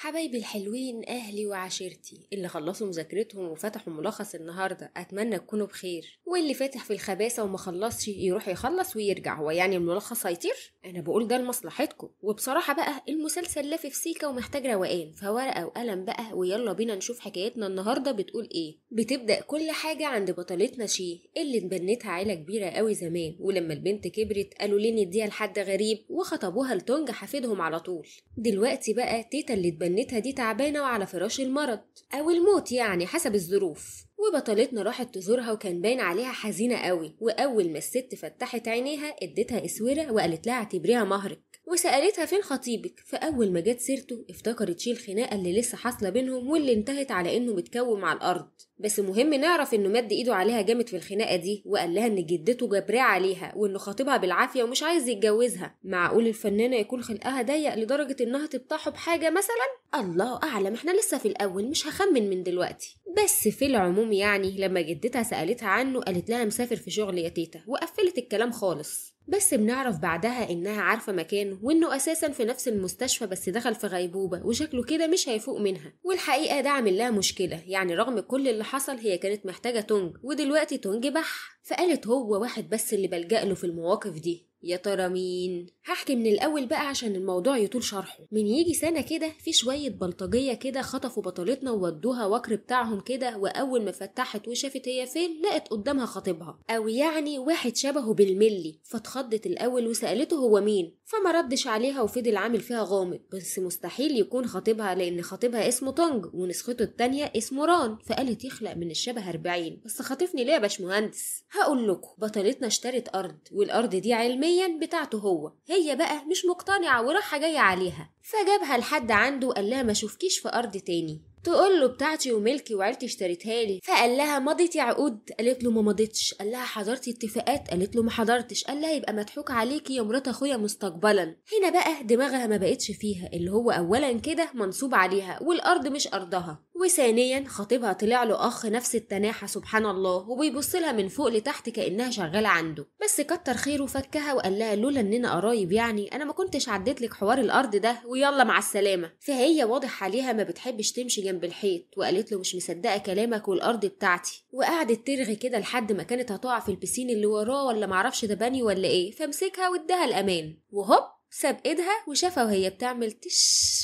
حبايبي الحلوين اهلي وعشيرتي اللي خلصوا مذاكرتهم وفتحوا ملخص النهارده اتمنى تكونوا بخير واللي فاتح في الخباثه وما خلصش يروح يخلص ويرجع هو يعني الملخص هيطير انا بقول ده لمصلحتكم وبصراحه بقى المسلسل لافف سيكا ومحتاج روقان فورقه وقلم بقى ويلا بينا نشوف حكايتنا النهارده بتقول ايه بتبدا كل حاجه عند بطلتنا شي اللي اتبنتها عيله كبيره قوي زمان ولما البنت كبرت قالوا ليه نديها لحد غريب وخطبوها لتونج حفيدهم على طول دلوقتي بقى تيتا اللي جنتها دي تعبانة وعلى فراش المرض أو الموت يعني حسب الظروف وبطلتنا راحت تزورها وكان باين عليها حزينة قوي وأول ما الست فتحت عينيها ادتها اسورة وقالت لها اعتبريها مهرك وسألتها فين خطيبك فأول ما جت سيرته افتكرت شيل الخناقة اللي لسه حاصلة بينهم واللي انتهت على إنه متكوم على الأرض بس مهم نعرف إنه مد إيده عليها جامد في الخناقة دي وقال لها إن جدته جبراه عليها وإنه خاطبها بالعافية ومش عايز يتجوزها معقول الفنانة يكون خلقها ضيق لدرجة إنها تبطحه بحاجة مثلا الله أعلم إحنا لسه في الأول مش هخمن من دلوقتي بس في العموم يعني لما جدتها سألتها عنه قالت لها مسافر في شغل يا تيتا وقفلت الكلام خالص بس بنعرف بعدها إنها عارفة مكانه وإنه أساسا في نفس المستشفى بس دخل في غيبوبة وشكله كده مش هيفوق منها والحقيقة ده عمل لها مشكلة يعني رغم كل اللي حصل هي كانت محتاجة تونج ودلوقتي تونج بح فقالت هو واحد بس اللي بلجأ له في المواقف دي يا ترى مين هحكي من الاول بقى عشان الموضوع يطول شرحه من يجي سنه كده في شويه بلطجيه كده خطفوا بطلتنا وودوها وكر بتاعهم كده واول ما فتحت وشافت هي فين لقت قدامها خطيبها او يعني واحد شبهه بالملي فاتخضت الاول وسالته هو مين فما ردش عليها وفضل عامل فيها غامض بس مستحيل يكون خطيبها لان خطيبها اسمه طنج ونسخته التانية اسمه ران فقالت يخلق من الشبه 40 بس خاطفني ليه يا باشمهندس هقول لكم بطلتنا اشترت ارض والارض دي علمية علميا بتاعته هو هي بقى مش مقتنعة وراحة جاية عليها فجابها لحد عنده وقال لها ما شوفكيش في أرض تاني تقول له بتاعتي وملكي وعيلتي اشتريتها لي فقال لها مضيتي عقود قالت له ما مضيتش قال لها حضرتي اتفاقات قالت له ما حضرتش قال لها يبقى مضحوك عليكي يا مرات اخويا مستقبلا هنا بقى دماغها ما بقتش فيها اللي هو اولا كده منصوب عليها والارض مش ارضها وثانيا خطيبها طلع له اخ نفس التناحه سبحان الله وبيبص لها من فوق لتحت كانها شغاله عنده بس كتر خيره فكها وقال لها لولا اننا قرايب يعني انا ما كنتش عديت لك حوار الارض ده ويلا مع السلامه فهي واضح عليها ما بتحبش تمشي جنب الحيط وقالت له مش مصدقه كلامك والارض بتاعتي وقعدت ترغي كده لحد ما كانت هتقع في البسين اللي وراه ولا معرفش ده باني ولا ايه فمسكها واداها الامان وهوب ساب ايدها وشافها وهي بتعمل تش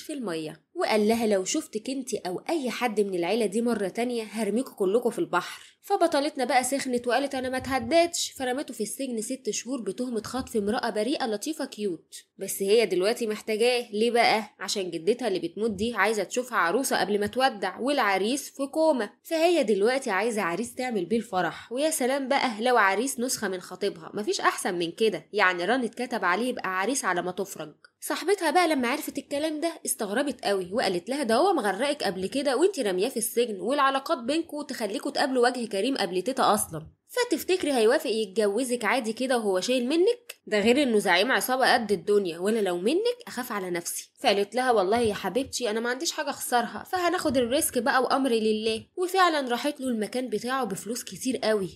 في الميه وقال لها لو شفتك انت او اي حد من العيله دي مره تانية هرميكوا كلكوا في البحر فبطلتنا بقى سخنت وقالت انا ما تهددش فرمته في السجن ست شهور بتهمه خطف امراه بريئه لطيفه كيوت بس هي دلوقتي محتاجاه ليه بقى عشان جدتها اللي بتموت دي عايزه تشوفها عروسه قبل ما تودع والعريس في كوما فهي دلوقتي عايزه عريس تعمل بيه الفرح ويا سلام بقى لو عريس نسخه من خطيبها مفيش احسن من كده يعني ران اتكتب عليه يبقى عريس على ما تفرج صاحبتها بقى لما عرفت الكلام ده استغربت قوي وقالت لها ده هو مغرقك قبل كده وانت رامياه في السجن والعلاقات بينكوا تخليكوا تقابلوا وجه كريم قبل تيتا اصلا فتفتكري هيوافق يتجوزك عادي كده وهو شايل منك ده غير انه زعيم عصابه قد الدنيا وانا لو منك اخاف على نفسي فقالت لها والله يا حبيبتي انا ما عنديش حاجه اخسرها فهناخد الريسك بقى وامري لله وفعلا راحت له المكان بتاعه بفلوس كتير قوي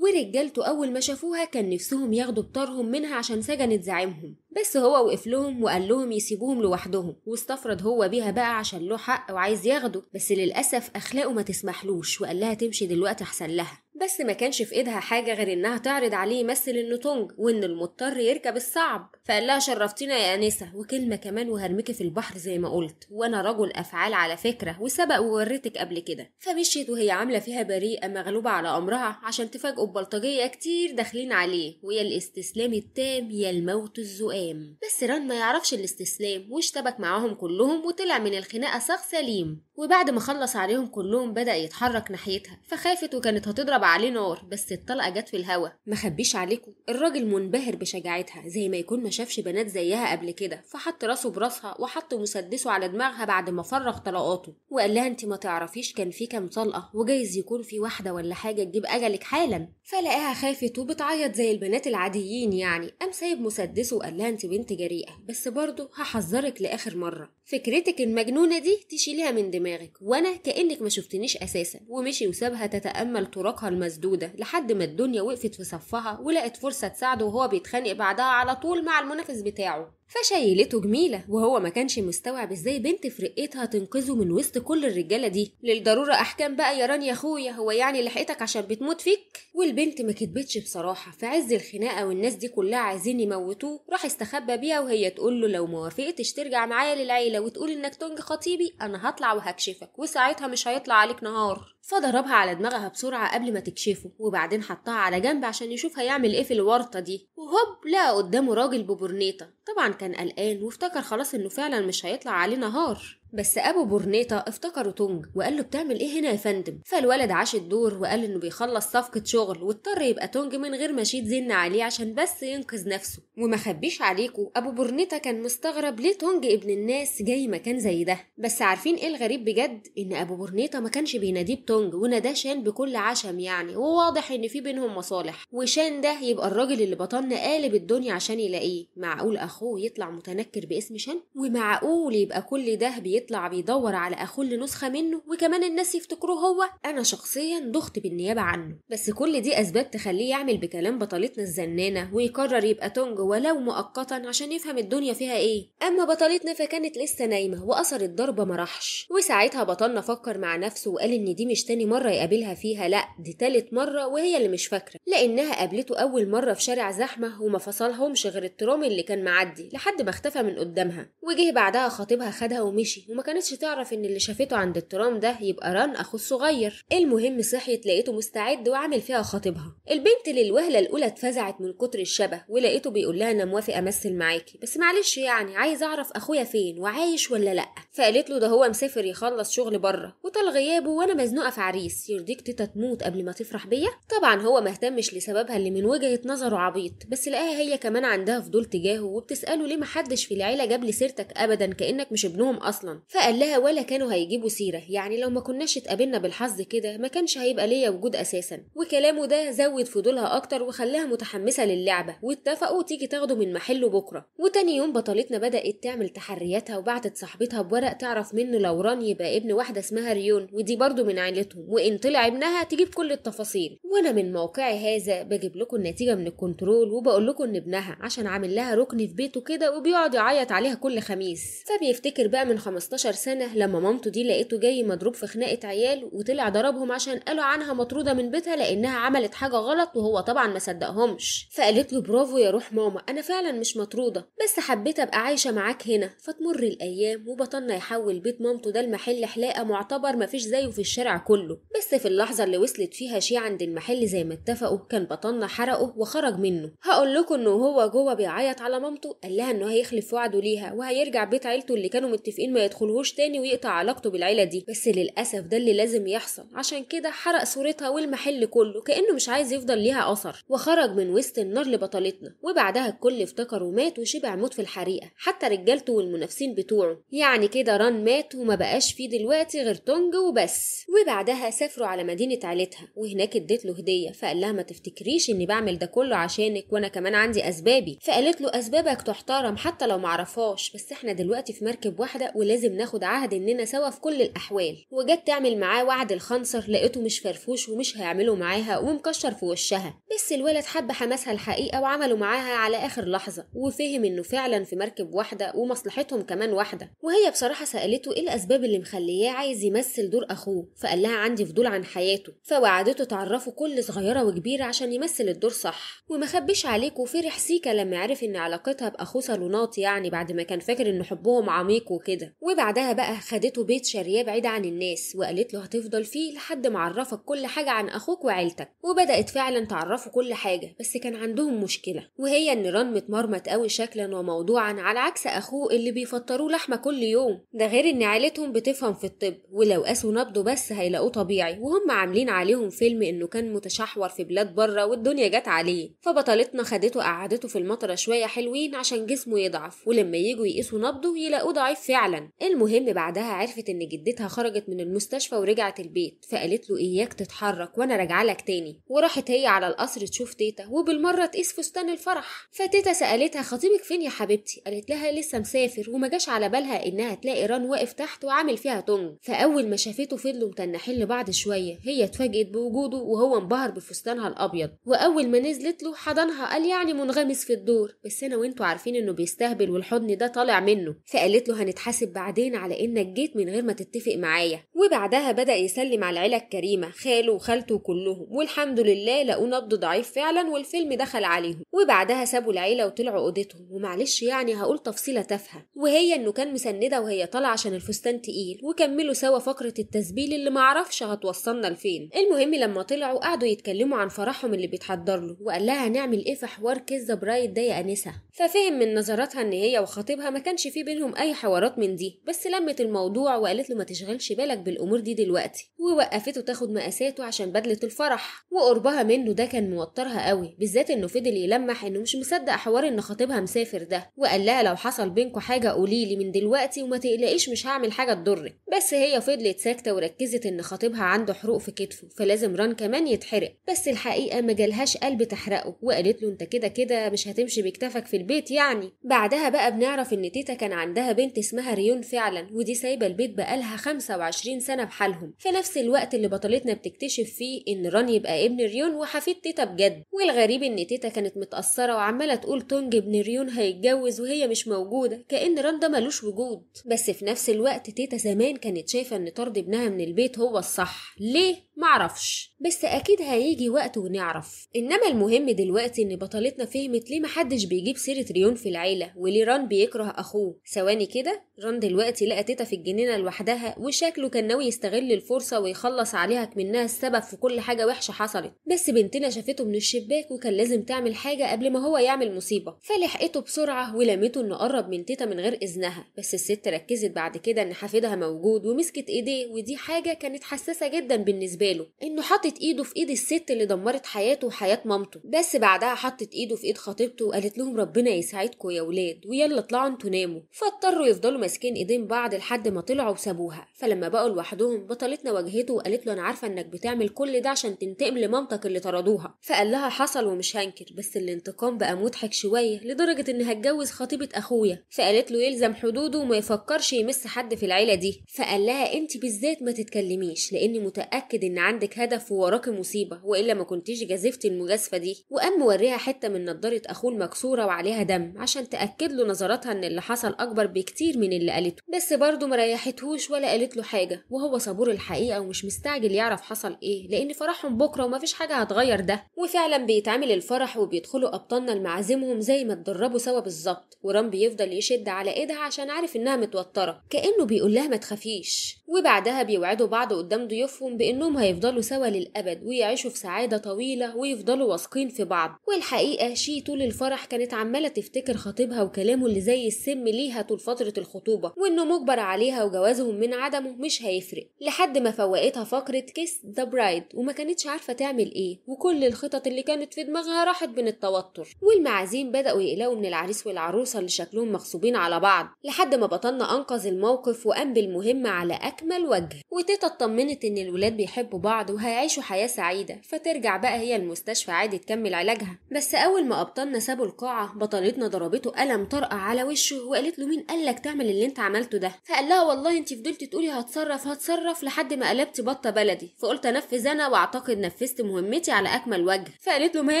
ورجالته أول ما شافوها كان نفسهم ياخدوا بطارهم منها عشان سجنت زعيمهم بس هو وقف لهم وقال لهم يسيبوهم لوحدهم واستفرد هو بيها بقى عشان له حق وعايز ياخده بس للأسف أخلاقه ما تسمحلوش وقال لها تمشي دلوقتي أحسن لها بس ما كانش في ايدها حاجة غير انها تعرض عليه يمثل انه تونج وان المضطر يركب الصعب فقال لها شرفتينا يا انسة وكلمة كمان وهرمكي في البحر زي ما قلت وانا رجل افعال على فكرة وسبق ووريتك قبل كده فمشيت وهي عاملة فيها بريئة مغلوبة على امرها عشان تفاجئه ببلطجية كتير داخلين عليه ويا الاستسلام التام يا الموت الزؤام بس ران ما يعرفش الاستسلام واشتبك معاهم كلهم وطلع من الخناقة صاغ سليم وبعد ما خلص عليهم كلهم بدأ يتحرك ناحيتها فخافت وكانت هتضرب عليه نار بس الطلقة جت في الهوا مخبيش عليكم الراجل منبهر بشجاعتها زي ما يكون ما شافش بنات زيها قبل كده فحط راسه براسها وحط مسدسه على دماغها بعد ما فرغ طلقاته وقال لها انت ما تعرفيش كان في كام طلقة وجايز يكون في واحدة ولا حاجة تجيب أجلك حالا فلقاها خافت وبتعيط زي البنات العاديين يعني قام سايب مسدسه وقال لها انت بنت جريئة بس برضه هحذرك لآخر مرة فكرتك المجنونة دي تشيليها من دماغك دماغك وانا كانك ما شفتنيش اساسا ومشي وسابها تتامل طرقها المسدوده لحد ما الدنيا وقفت في صفها ولقت فرصه تساعده وهو بيتخانق بعدها على طول مع المنافس بتاعه فشايلته جميلة وهو ما كانش مستوعب ازاي بنت في رقيتها تنقذه من وسط كل الرجالة دي للضرورة أحكام بقى يا ران يا أخويا هو يعني لحقتك عشان بتموت فيك والبنت ما كتبتش بصراحة في عز الخناقة والناس دي كلها عايزين يموتوه راح استخبى بيها وهي تقول له لو موافقتش ترجع معايا للعيلة وتقول إنك تونج خطيبي أنا هطلع وهكشفك وساعتها مش هيطلع عليك نهار فضربها على دماغها بسرعة قبل ما تكشفه وبعدين حطها على جنب عشان يشوف هيعمل ايه في الورطة دي وهوب لقى قدامه راجل ببرنيطة طبعا كان قلقان وافتكر خلاص انه فعلا مش هيطلع عليه نهار بس ابو برنيطه افتكره تونج وقال له بتعمل ايه هنا يا فندم فالولد عاش الدور وقال انه بيخلص صفقه شغل واضطر يبقى تونج من غير ما شيد زن عليه عشان بس ينقذ نفسه وما خبيش عليكم ابو برنيطه كان مستغرب ليه تونج ابن الناس جاي مكان زي ده بس عارفين ايه الغريب بجد ان ابو برنيطه ما كانش بيناديه بتونج وناداه شان بكل عشم يعني وواضح ان في بينهم مصالح وشان ده يبقى الراجل اللي بطلنا قالب الدنيا عشان يلاقيه معقول اخوه يطلع متنكر باسم شان ومعقول يبقى كل ده بي بيطلع بيدور على اخوه اللي نسخه منه وكمان الناس يفتكروه هو انا شخصيا ضغط بالنيابه عنه بس كل دي اسباب تخليه يعمل بكلام بطلتنا الزنانه ويقرر يبقى تونج ولو مؤقتا عشان يفهم الدنيا فيها ايه اما بطلتنا فكانت لسه نايمه واثر الضربه ما راحش وساعتها بطلنا فكر مع نفسه وقال ان دي مش تاني مره يقابلها فيها لا دي تالت مره وهي اللي مش فاكره لانها قابلته اول مره في شارع زحمه وما فصلهمش غير الترام اللي كان معدي لحد ما اختفى من قدامها وجه بعدها خطيبها خدها ومشي وما كانتش تعرف ان اللي شافته عند الترام ده يبقى ران اخو الصغير المهم صحيت لقيته مستعد وعامل فيها خطيبها البنت للوهله الاولى اتفزعت من كتر الشبه ولقيته بيقول لها انا موافق امثل معاكي بس معلش يعني عايز اعرف اخويا فين وعايش ولا لا فقالت له ده هو مسافر يخلص شغل بره وطال غيابه وانا مزنوقه في عريس يرضيك تيتا تموت قبل ما تفرح بيا طبعا هو مهتمش لسببها اللي من وجهه نظره عبيط بس لقاها هي كمان عندها فضول تجاهه وبتساله ليه محدش في العيله جاب لي سيرتك ابدا كانك مش ابنهم اصلا فقال لها ولا كانوا هيجيبوا سيرة يعني لو ما كناش اتقابلنا بالحظ كده ما كانش هيبقى ليا وجود أساسا وكلامه ده زود فضولها أكتر وخلاها متحمسة للعبة واتفقوا تيجي تاخده من محله بكرة وتاني يوم بطلتنا بدأت تعمل تحرياتها وبعتت صاحبتها بورق تعرف منه لو ران يبقى ابن واحدة اسمها ريون ودي برضه من عيلتهم وإن طلع ابنها تجيب كل التفاصيل وأنا من موقعي هذا بجيب لكم النتيجة من الكنترول وبقول لكم إن ابنها عشان عامل لها ركن في بيته كده وبيقعد يعيط عليها كل خميس فبيفتكر بقى من 15 15 سنه لما مامته دي لقيته جاي مضروب في خناقه عيال وطلع ضربهم عشان قالوا عنها مطروده من بيتها لانها عملت حاجه غلط وهو طبعا ما صدقهمش فقالت له برافو يا روح ماما انا فعلا مش مطروده بس حبيت ابقى عايشه معاك هنا فتمر الايام وبطلنا يحول بيت مامته ده لمحل حلاقه معتبر مفيش زيه في الشارع كله بس في اللحظه اللي وصلت فيها شي عند المحل زي ما اتفقوا كان بطلنا حرقه وخرج منه هقول لكم انه هو جوه بيعيط على مامته قال لها انه هيخلف وعده ليها وهيرجع بيت عيلته اللي كانوا متفقين ما يدخل يدخلهوش تاني ويقطع علاقته بالعيلة دي بس للأسف ده اللي لازم يحصل عشان كده حرق صورتها والمحل كله كأنه مش عايز يفضل ليها أثر وخرج من وسط النار لبطلتنا وبعدها الكل افتكر ومات وشبع موت في الحريقة حتى رجالته والمنافسين بتوعه يعني كده ران مات وما بقاش فيه دلوقتي غير تونج وبس وبعدها سافروا على مدينة عيلتها وهناك اديت له هدية فقال لها ما تفتكريش اني بعمل ده كله عشانك وانا كمان عندي اسبابي فقالت له اسبابك تحترم حتى لو معرفهاش بس احنا دلوقتي في مركب واحدة ولازم لازم ناخد عهد إننا سوا في كل الأحوال وجت تعمل معاه وعد الخنصر لقيته مش فرفوش ومش هيعمله معاها ومكشر في وشها بس الولد حب حماسها الحقيقة وعملوا معاها على آخر لحظة وفهم إنه فعلا في مركب واحدة ومصلحتهم كمان واحدة وهي بصراحة سألته إيه الأسباب اللي مخلياه عايز يمثل دور أخوه فقال لها عندي فضول عن حياته فوعدته تعرفه كل صغيرة وكبيرة عشان يمثل الدور صح وما خبش عليك وفرح سيكا لما عرف إن علاقتها بأخوه صالونات يعني بعد ما كان فاكر إن حبهم عميق وكده وبعدها بقى خدته بيت شارياه بعيد عن الناس وقالت له هتفضل فيه لحد ما عرفك كل حاجة عن أخوك وعيلتك وبدأت فعلا تعرفه كل حاجة بس كان عندهم مشكلة وهي إن ران متمرمط قوي شكلا وموضوعا على عكس أخوه اللي بيفطروه لحمة كل يوم ده غير إن عيلتهم بتفهم في الطب ولو قاسوا نبضه بس هيلاقوه طبيعي وهم عاملين عليهم فيلم إنه كان متشحور في بلاد بره والدنيا جت عليه فبطلتنا خدته قعدته في المطرة شوية حلوين عشان جسمه يضعف ولما يجوا يقيسوا نبضه يلاقوه ضعيف فعلا المهم بعدها عرفت ان جدتها خرجت من المستشفى ورجعت البيت فقالت له اياك تتحرك وانا راجعه لك تاني وراحت هي على القصر تشوف تيتا وبالمره تقيس فستان الفرح فتيتا سالتها خطيبك فين يا حبيبتي قالت لها لسه مسافر وما جاش على بالها انها تلاقي ران واقف تحت وعامل فيها تونج فاول ما شافته فضلوا متنحين لبعض شويه هي اتفاجئت بوجوده وهو انبهر بفستانها الابيض واول ما نزلت له حضنها قال يعني منغمس في الدور بس انا وانتوا عارفين انه بيستهبل والحضن ده طالع منه فقالت له هنتحاسب بعد بعدين على انك جيت من غير ما تتفق معايا وبعدها بدا يسلم على العيله الكريمه خاله وخالته كلهم والحمد لله لقوا نبض ضعيف فعلا والفيلم دخل عليهم وبعدها سابوا العيله وطلعوا اوضتهم ومعلش يعني هقول تفصيله تافهه وهي انه كان مسنده وهي طالعه عشان الفستان تقيل وكملوا سوا فقره التسبيل اللي معرفش هتوصلنا لفين المهم لما طلعوا قعدوا يتكلموا عن فرحهم اللي بيتحضر له وقال لها هنعمل ايه في حوار كذا برايد ده يا انسه ففهم من نظراتها ان هي وخطيبها ما كانش في بينهم اي حوارات من دي بس لمت الموضوع وقالت له ما تشغلش بالك بالامور دي دلوقتي ووقفته تاخد مقاساته عشان بدله الفرح وقربها منه ده كان موترها قوي بالذات انه فضل يلمح انه مش مصدق حوار ان خطيبها مسافر ده وقال لها لو حصل بينكوا حاجه قوليلي من دلوقتي وما تقلقيش مش هعمل حاجه تضرك بس هي فضلت ساكته وركزت ان خطيبها عنده حروق في كتفه فلازم ران كمان يتحرق بس الحقيقه ما جالهاش قلب تحرقه وقالت له انت كده كده مش هتمشي بكتفك في البيت يعني بعدها بقى بنعرف ان تيتا كان عندها بنت اسمها ريون فعلا ودي سايبه البيت بقالها 25 سنه بحالهم في نفس الوقت اللي بطلتنا بتكتشف فيه ان ران يبقى ابن ريون وحفيد تيتا بجد والغريب ان تيتا كانت متاثره وعماله تقول تونج ابن ريون هيتجوز وهي مش موجوده كان ران ده ملوش وجود بس في نفس الوقت تيتا زمان كانت شايفه ان طرد ابنها من البيت هو الصح ليه معرفش بس اكيد هيجي وقت ونعرف انما المهم دلوقتي ان بطلتنا فهمت ليه محدش بيجيب سيره ريون في العيله وليه ران بيكره اخوه ثواني كده جون دلوقتي لقى تيتا في الجنينة لوحدها وشكله كان ناوي يستغل الفرصة ويخلص عليها منها السبب في كل حاجة وحشة حصلت بس بنتنا شافته من الشباك وكان لازم تعمل حاجة قبل ما هو يعمل مصيبة فلحقته بسرعة ولمته انه قرب من تيتا من غير إذنها بس الست ركزت بعد كده ان حفيدها موجود ومسكت ايديه ودي حاجة كانت حساسة جدا بالنسبة له انه حاطط ايده في ايد الست اللي دمرت حياته وحياة مامته بس بعدها حطت ايده في ايد خطيبته وقالت لهم ربنا يساعدكم يا ولاد ويلا اطلعوا انتوا ناموا فاضطروا يفضلوا ماسكين ايدين بعض لحد ما طلعوا وسابوها فلما بقوا لوحدهم بطلتنا واجهته وقالت له انا عارفه انك بتعمل كل ده عشان تنتقم لمامتك اللي طردوها فقال لها حصل ومش هنكر بس الانتقام بقى مضحك شويه لدرجه ان هتجوز خطيبه اخويا فقالت له يلزم حدوده وما يفكرش يمس حد في العيله دي فقال لها انت بالذات ما تتكلميش لاني متاكد ان عندك هدف ووراكي مصيبه والا ما كنتيش جازفتي المجازفه دي وقام موريها حته من نضاره اخوه المكسوره وعليها دم عشان تاكد له نظراتها ان اللي حصل اكبر بكتير من اللي قالته بس برضه مريحتهوش ولا قالت له حاجه وهو صبور الحقيقه ومش مستعجل يعرف حصل ايه لان فرحهم بكره ومفيش حاجه هتغير ده وفعلا بيتعمل الفرح وبيدخلوا ابطالنا لمعازمهم زي ما اتدربوا سوا بالظبط ورام بيفضل يشد على ايدها عشان عارف انها متوتره كانه بيقول لها ما تخافيش وبعدها بيوعدوا بعض قدام ضيوفهم بإنهم هيفضلوا سوا للأبد ويعيشوا في سعادة طويلة ويفضلوا واثقين في بعض والحقيقة شي طول الفرح كانت عمالة تفتكر خطيبها وكلامه اللي زي السم ليها طول فترة الخطوبة وإنه مجبر عليها وجوازهم من عدمه مش هيفرق لحد ما فوقتها فقرة كيس ذا برايد وما كانتش عارفة تعمل إيه وكل الخطط اللي كانت في دماغها راحت من التوتر والمعازيم بدأوا يقلقوا من العريس والعروسة اللي شكلهم مغصوبين على بعض لحد ما بطلنا أنقذ الموقف وقام بالمهمة على أكل أكمل وجه وتيتا اطمنت إن الولاد بيحبوا بعض وهيعيشوا حياة سعيدة فترجع بقى هي المستشفى عادي تكمل علاجها بس أول ما أبطالنا سابوا القاعة بطلتنا ضربته قلم طرقة على وشه وقالت له مين قالك تعمل اللي أنت عملته ده فقال لها والله أنت فضلتي تقولي هتصرف هتصرف لحد ما قلبت بطة بلدي فقلت أنفذ أنا وأعتقد نفذت مهمتي على أكمل وجه فقالت له ما هي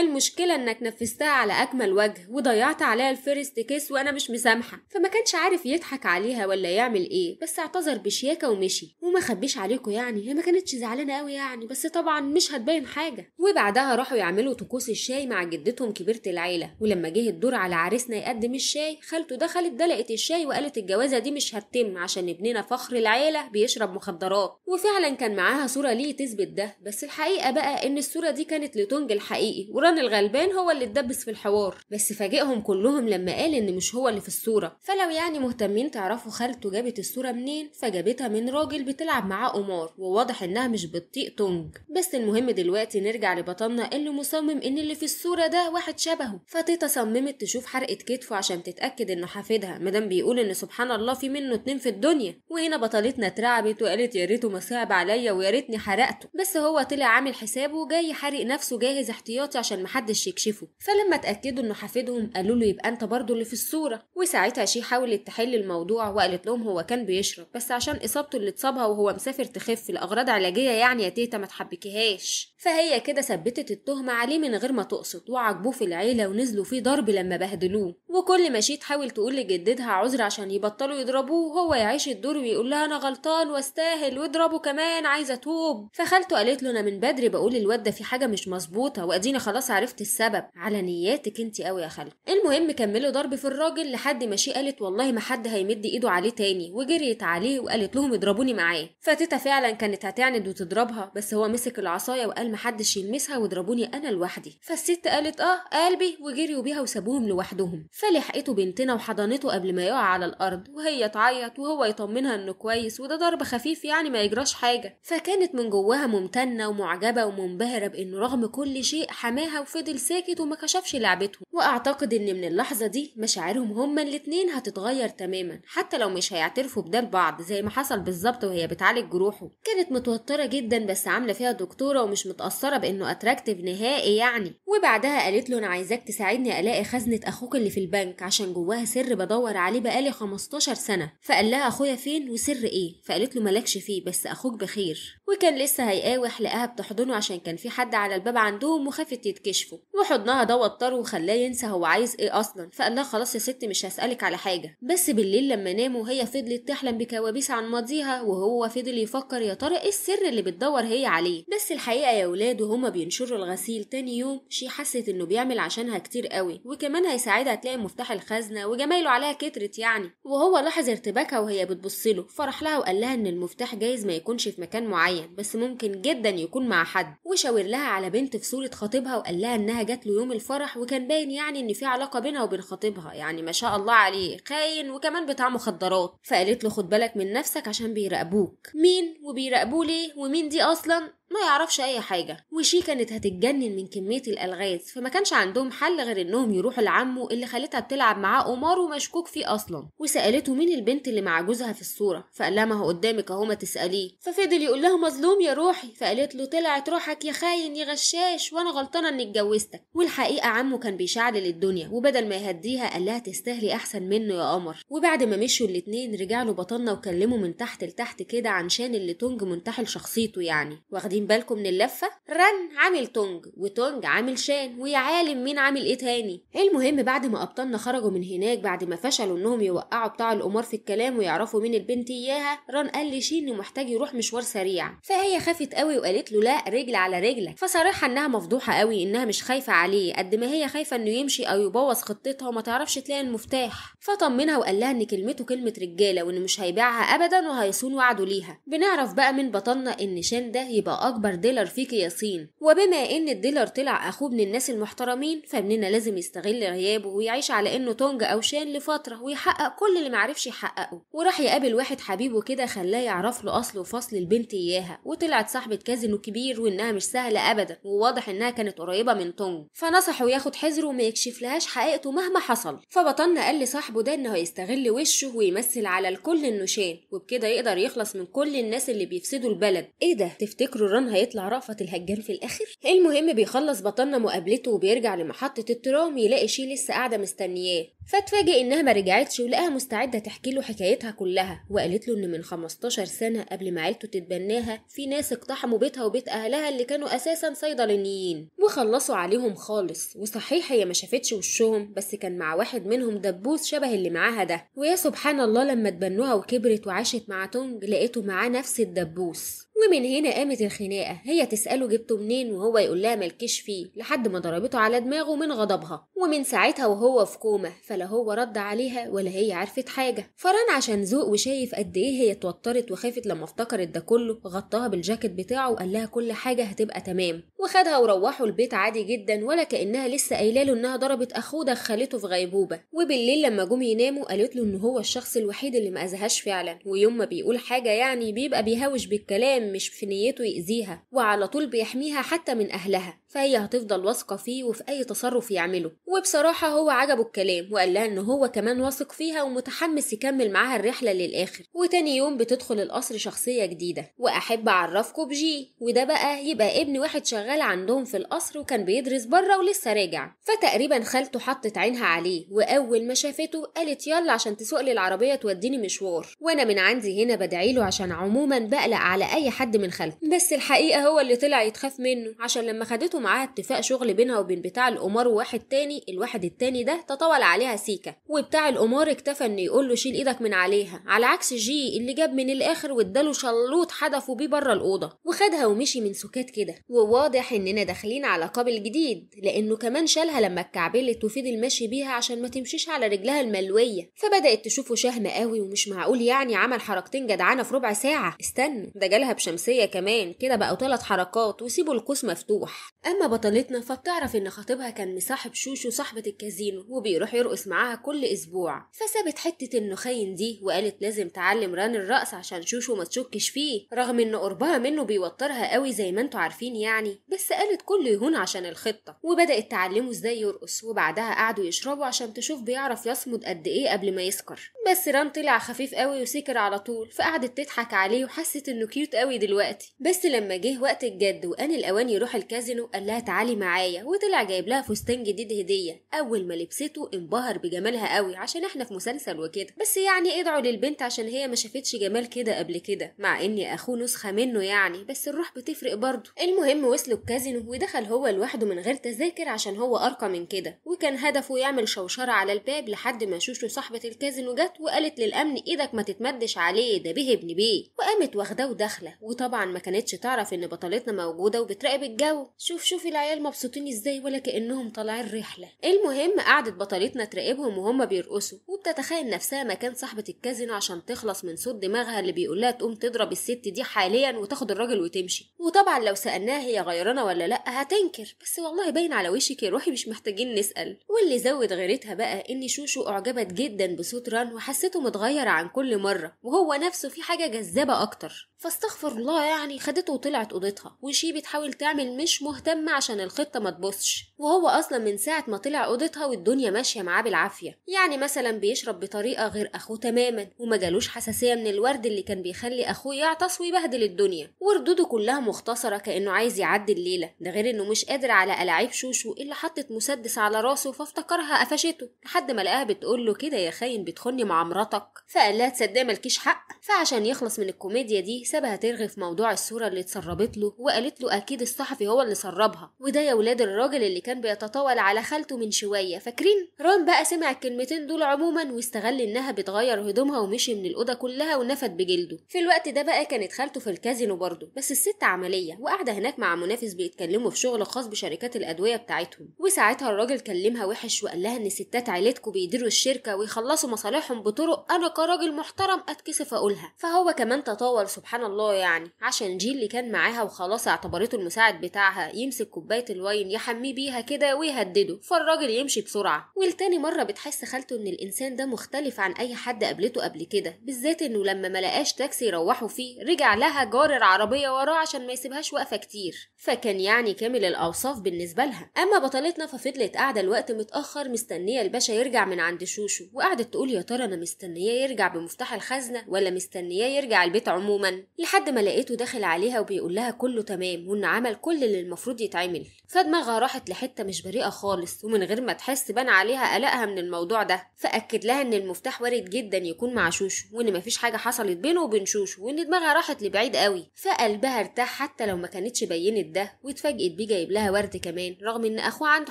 المشكلة إنك نفذتها على أكمل وجه وضيعت عليها الفيرست كيس وأنا مش مسامحة فما كانش عارف يضحك عليها ولا يعمل إيه بس اعتذر بشياكة ومش ماشي وما خبيش عليكم يعني هي ما كانتش زعلانه قوي يعني بس طبعا مش هتبين حاجه وبعدها راحوا يعملوا طقوس الشاي مع جدتهم كبيره العيله ولما جه الدور على عريسنا يقدم الشاي خالته دخلت دلقت الشاي وقالت الجوازه دي مش هتتم عشان ابننا فخر العيله بيشرب مخدرات وفعلا كان معاها صوره ليه تثبت ده بس الحقيقه بقى ان الصوره دي كانت لتونج الحقيقي وران الغلبان هو اللي اتدبس في الحوار بس فاجئهم كلهم لما قال ان مش هو اللي في الصوره فلو يعني مهتمين تعرفوا خالته جابت الصوره منين فجابتها من راجل بتلعب معاه قمار وواضح انها مش بتطيق تونج بس المهم دلوقتي نرجع لبطلنا اللي مصمم ان اللي في الصوره ده واحد شبهه فتيتا صممت تشوف حرقه كتفه عشان تتاكد انه حافظها مدام بيقول ان سبحان الله في منه اتنين في الدنيا وهنا بطلتنا اترعبت وقالت يا ريته ما صعب عليا ويا ريتني حرقته بس هو طلع عامل حسابه وجاي حارق نفسه جاهز احتياطي عشان محدش يكشفه فلما اتاكدوا انه حافظهم قالوا له يبقى انت برضه اللي في الصوره وساعتها شي حاولت تحل الموضوع وقالت لهم هو كان بيشرب بس عشان اصابته اللي اللي اتصابها وهو مسافر تخف لأغراض علاجية يعني يا تيتا ما تحبكيهاش فهي كده ثبتت التهمة عليه من غير ما تقصد وعجبوه في العيلة ونزلوا فيه ضرب لما بهدلوه وكل ما شي تحاول تقول لجدتها عذر عشان يبطلوا يضربوه هو يعيش الدور ويقول لها أنا غلطان واستاهل واضربه كمان عايزة أتوب فخالته قالت له أنا من بدري بقول الواد ده في حاجة مش مظبوطة وأديني خلاص عرفت السبب على نياتك أنت قوي يا خالته المهم كملوا ضرب في الراجل لحد ما شي قالت والله ما حد هيمد إيده عليه تاني وجريت عليه وقالت لهم اضربوا اضربوني معاه فتيتا فعلا كانت هتعند وتضربها بس هو مسك العصايه وقال محدش يلمسها واضربوني انا لوحدي فالست قالت اه قلبي وجريوا بيها وسابوهم لوحدهم فلحقته بنتنا وحضنته قبل ما يقع على الارض وهي تعيط وهو يطمنها انه كويس وده ضرب خفيف يعني ما يجراش حاجه فكانت من جواها ممتنه ومعجبه ومنبهره بانه رغم كل شيء حماها وفضل ساكت وما كشفش لعبتهم واعتقد ان من اللحظه دي مشاعرهم هما الاتنين هتتغير تماما حتى لو مش هيعترفوا بده لبعض زي ما حصل بالظبط بالظبط وهي بتعالج جروحه كانت متوترة جدا بس عاملة فيها دكتورة ومش متأثرة بإنه أتراكتيف نهائي يعني وبعدها قالت له أنا عايزاك تساعدني ألاقي خزنة أخوك اللي في البنك عشان جواها سر بدور عليه بقالي 15 سنة فقال لها أخويا فين وسر إيه فقالت له مالكش فيه بس أخوك بخير وكان لسه هيقاوي حلقها بتحضنه عشان كان في حد على الباب عندهم وخافت يتكشفوا وحضنها ده وتره وخلاه ينسى هو عايز ايه اصلا فقال لها خلاص يا ست مش هسألك على حاجة بس بالليل لما ناموا هي فضلت تحلم بكوابيس عن ماضيها وهو فضل يفكر يا ترى ايه السر اللي بتدور هي عليه بس الحقيقة يا ولاد وهما بينشروا الغسيل تاني يوم شي حست انه بيعمل عشانها كتير قوي وكمان هيساعدها تلاقي مفتاح الخزنة وجمايله عليها كترت يعني وهو لاحظ ارتباكها وهي بتبص له فرح لها وقال لها ان المفتاح جايز ما يكونش في مكان معين معين بس ممكن جدا يكون مع حد وشاور لها على بنت في صورة خطيبها وقال لها انها جات له يوم الفرح وكان باين يعني ان في علاقة بينها وبين خطيبها يعني ما شاء الله عليه خاين وكمان بتاع مخدرات فقالت له خد بالك من نفسك عشان بيراقبوك مين وبيراقبوه ليه ومين دي اصلا ما يعرفش أي حاجة وشي كانت هتتجنن من كمية الألغاز فما كانش عندهم حل غير إنهم يروحوا لعمه اللي خالتها بتلعب معاه قمار ومشكوك فيه أصلا وسألته مين البنت اللي مع جوزها في الصورة فقال لها ما هو قدامك أهو ما تسأليه ففضل يقول لها مظلوم يا روحي فقالت له طلعت روحك يا خاين يا غشاش وأنا غلطانة إني اتجوزتك والحقيقة عمه كان بيشعلل الدنيا وبدل ما يهديها قال لها تستاهلي أحسن منه يا قمر وبعد ما مشوا الاتنين رجع له بطلنا وكلمه من تحت لتحت كده عن شان اللي تونج منتحل شخصيته يعني واخدين واخدين بالكم من اللفه رن عامل تونج وتونج عامل شان ويا عالم مين عامل ايه تاني المهم بعد ما ابطالنا خرجوا من هناك بعد ما فشلوا انهم يوقعوا بتاع القمار في الكلام ويعرفوا مين البنت اياها ران قال لشي انه محتاج يروح مشوار سريع فهي خافت قوي وقالت له لا رجل على رجلك فصراحه انها مفضوحه قوي انها مش خايفه عليه قد ما هي خايفه انه يمشي او يبوظ خطتها وما تعرفش تلاقي المفتاح فطمنها وقال لها ان كلمته كلمه رجاله وانه مش هيبيعها ابدا وهيصون وعده ليها بنعرف بقى من بطلنا ان شان ده يبقى واكبر ديلر فيك يا صين وبما ان الديلر طلع اخوه من الناس المحترمين فابننا لازم يستغل غيابه ويعيش على انه تونج او شان لفتره ويحقق كل اللي معرفش يحققه وراح يقابل واحد حبيبه كده خلاه يعرف له اصل وفصل البنت اياها وطلعت صاحبه كازينو كبير وانها مش سهله ابدا وواضح انها كانت قريبه من تونج فنصحه ياخد حذره وما يكشفلهاش حقيقته مهما حصل فبطلنا قال لصاحبه ده انه هيستغل وشه ويمثل على الكل انه شان وبكده يقدر يخلص من كل الناس اللي بيفسدوا البلد ايه ده تفتكروا كمان هيطلع رأفت الهجان في الآخر المهم بيخلص بطلنا مقابلته وبيرجع لمحطة الترام يلاقي شي لسه قاعدة مستنياه فاتفاجئ إنها ما رجعتش ولقاها مستعدة تحكي له حكايتها كلها وقالت له إن من 15 سنة قبل ما عيلته تتبناها في ناس اقتحموا بيتها وبيت أهلها اللي كانوا أساسا صيدلانيين وخلصوا عليهم خالص وصحيح هي ما شافتش وشهم بس كان مع واحد منهم دبوس شبه اللي معاها ده ويا سبحان الله لما تبنوها وكبرت وعاشت مع تونج لقيته معاه نفس الدبوس ومن هنا قامت الخناقة هي تسأله جبته منين وهو يقول لها ملكش فيه لحد ما ضربته على دماغه من غضبها ومن ساعتها وهو في كومة فلا لا هو رد عليها ولا هي عرفت حاجة فران عشان ذوق وشايف قد إيه هي اتوترت وخافت لما افتكرت ده كله غطاها بالجاكيت بتاعه وقال لها كل حاجة هتبقى تمام وخدها وروحوا البيت عادي جدا ولا كأنها لسه قايلة له إنها ضربت أخوه دخلته في غيبوبة وبالليل لما جم يناموا قالت له إن هو الشخص الوحيد اللي مأذهاش فعلا ويوم ما بيقول حاجة يعني بيبقى بيهوش بالكلام مش في نيته يأذيها وعلى طول بيحميها حتى من أهلها فهي هتفضل واثقة فيه وفي أي تصرف يعمله وبصراحة هو عجبه الكلام وقال لها إن هو كمان واثق فيها ومتحمس يكمل معاها الرحلة للآخر وتاني يوم بتدخل القصر شخصية جديدة وأحب أعرفكم بجي وده بقى يبقى ابن واحد شغال عندهم في القصر وكان بيدرس بره ولسه راجع فتقريبا خالته حطت عينها عليه وأول ما شافته قالت يلا عشان تسوق لي العربية توديني مشوار وأنا من عندي هنا بدعيله عشان عموما بقلق على أي حد من خالته بس الحقيقة هو اللي طلع يتخاف منه عشان لما خدته معاها اتفاق شغل بينها وبين بتاع القمار وواحد تاني الواحد التاني ده تطاول عليها سيكا وبتاع القمار اكتفى انه يقول له شيل ايدك من عليها على عكس جي اللي جاب من الاخر واداله شلوط حدفه بيه بره الاوضه وخدها ومشي من سكات كده وواضح اننا داخلين على قابل جديد لانه كمان شالها لما اتكعبلت وفضل ماشي بيها عشان ما تمشيش على رجلها الملويه فبدات تشوفه شهم قوي ومش معقول يعني عمل حركتين جدعانه في ربع ساعه استنى ده جالها بشمسيه كمان كده بقوا ثلاث حركات وسيبوا القوس مفتوح أما بطلتنا فبتعرف إن خطيبها كان مصاحب شوشو صاحبة الكازينو وبيروح يرقص معاها كل أسبوع فسابت حتة النخين دي وقالت لازم تعلم ران الرقص عشان شوشو ما تشكش فيه رغم إن قربها منه بيوترها قوي زي ما انتوا عارفين يعني بس قالت كله يهون عشان الخطة وبدأت تعلمه إزاي يرقص وبعدها قعدوا يشربوا عشان تشوف بيعرف يصمد قد إيه قبل ما يسكر بس ران طلع خفيف قوي وسكر على طول فقعدت تضحك عليه وحست إنه كيوت قوي دلوقتي بس لما جه وقت الجد وقال الأوان يروح الكازينو قال لها تعالي معايا وطلع جايب لها فستان جديد هديه اول ما لبسته انبهر بجمالها قوي عشان احنا في مسلسل وكده بس يعني ادعوا للبنت عشان هي ما شافتش جمال كده قبل كده مع ان اخوه نسخه منه يعني بس الروح بتفرق برضه المهم وصلوا الكازينو ودخل هو لوحده من غير تذاكر عشان هو ارقى من كده وكان هدفه يعمل شوشره على الباب لحد ما شوشو صاحبه الكازينو جت وقالت للامن ايدك ما تتمدش عليه ده به ابن بيه وقامت واخداه وداخله وطبعا ما كانتش تعرف ان بطلتنا موجوده وبتراقب الجو شوف شوفي العيال مبسوطين ازاي ولا كانهم طالعين رحله المهم قعدت بطلتنا تراقبهم وهم بيرقصوا وبتتخيل نفسها مكان صاحبه الكازينو عشان تخلص من صوت دماغها اللي بيقولها تقوم تضرب الست دي حاليا وتاخد الراجل وتمشي وطبعا لو سالناها هي غيرانه ولا لا هتنكر بس والله باين على وشك يا روحي مش محتاجين نسال واللي زود غيرتها بقى ان شوشو اعجبت جدا بصوت ران وحسيته متغير عن كل مره وهو نفسه في حاجه جذابه اكتر فاستغفر الله يعني خدته وطلعت اوضتها وشي بتحاول تعمل مش مهتمه عشان الخطه ما تبصش وهو اصلا من ساعه ما طلع اوضتها والدنيا ماشيه معاه بالعافيه يعني مثلا بيشرب بطريقه غير اخوه تماما وما جالوش حساسيه من الورد اللي كان بيخلي اخوه يعطس ويبهدل الدنيا وردوده كلها مختصره كانه عايز يعدي الليله ده غير انه مش قادر على الاعيب شوشو اللي حطت مسدس على راسه فافتكرها قفشته لحد ما لقاها بتقول له كده يا خاين بتخني مع مراتك فقال لها تصدق مالكيش حق فعشان يخلص من الكوميديا دي نفسها ترغي في موضوع الصورة اللي اتسربت له وقالت له أكيد الصحفي هو اللي سربها وده يا ولاد الراجل اللي كان بيتطاول على خالته من شوية فاكرين؟ ران بقى سمع الكلمتين دول عموما واستغل إنها بتغير هدومها ومشي من الأوضة كلها ونفد بجلده في الوقت ده بقى كانت خالته في الكازينو برضه بس الست عملية وقاعدة هناك مع منافس بيتكلموا في شغل خاص بشركات الأدوية بتاعتهم وساعتها الراجل كلمها وحش وقال لها إن ستات عيلتكم بيديروا الشركة ويخلصوا مصالحهم بطرق أنا كراجل محترم أتكسف أقولها فهو كمان تطاول سبحان سبحان الله يعني عشان جيل اللي كان معاها وخلاص اعتبرته المساعد بتاعها يمسك كوباية الواين يحميه بيها كده ويهدده فالراجل يمشي بسرعة ولتاني مرة بتحس خالته ان الانسان ده مختلف عن اي حد قابلته قبل كده بالذات انه لما ملقاش تاكسي يروحوا فيه رجع لها جار العربية وراه عشان ما يسيبهاش واقفة كتير فكان يعني كامل الاوصاف بالنسبة لها اما بطلتنا ففضلت قاعدة الوقت متأخر مستنية الباشا يرجع من عند شوشو وقعدت تقول يا ترى انا مستنياه يرجع بمفتاح الخزنة ولا مستنياه يرجع البيت عموما لحد ما لقيته داخل عليها وبيقول لها كله تمام وان عمل كل اللي المفروض يتعمل فدماغها راحت لحته مش بريئه خالص ومن غير ما تحس بان عليها قلقها من الموضوع ده فاكد لها ان المفتاح وارد جدا يكون مع شوشو وان مفيش حاجه حصلت بينه وبين شوشو وان دماغها راحت لبعيد قوي فقلبها ارتاح حتى لو ما كانتش بينت ده واتفاجئت بيه جايب لها ورد كمان رغم ان اخوه عنده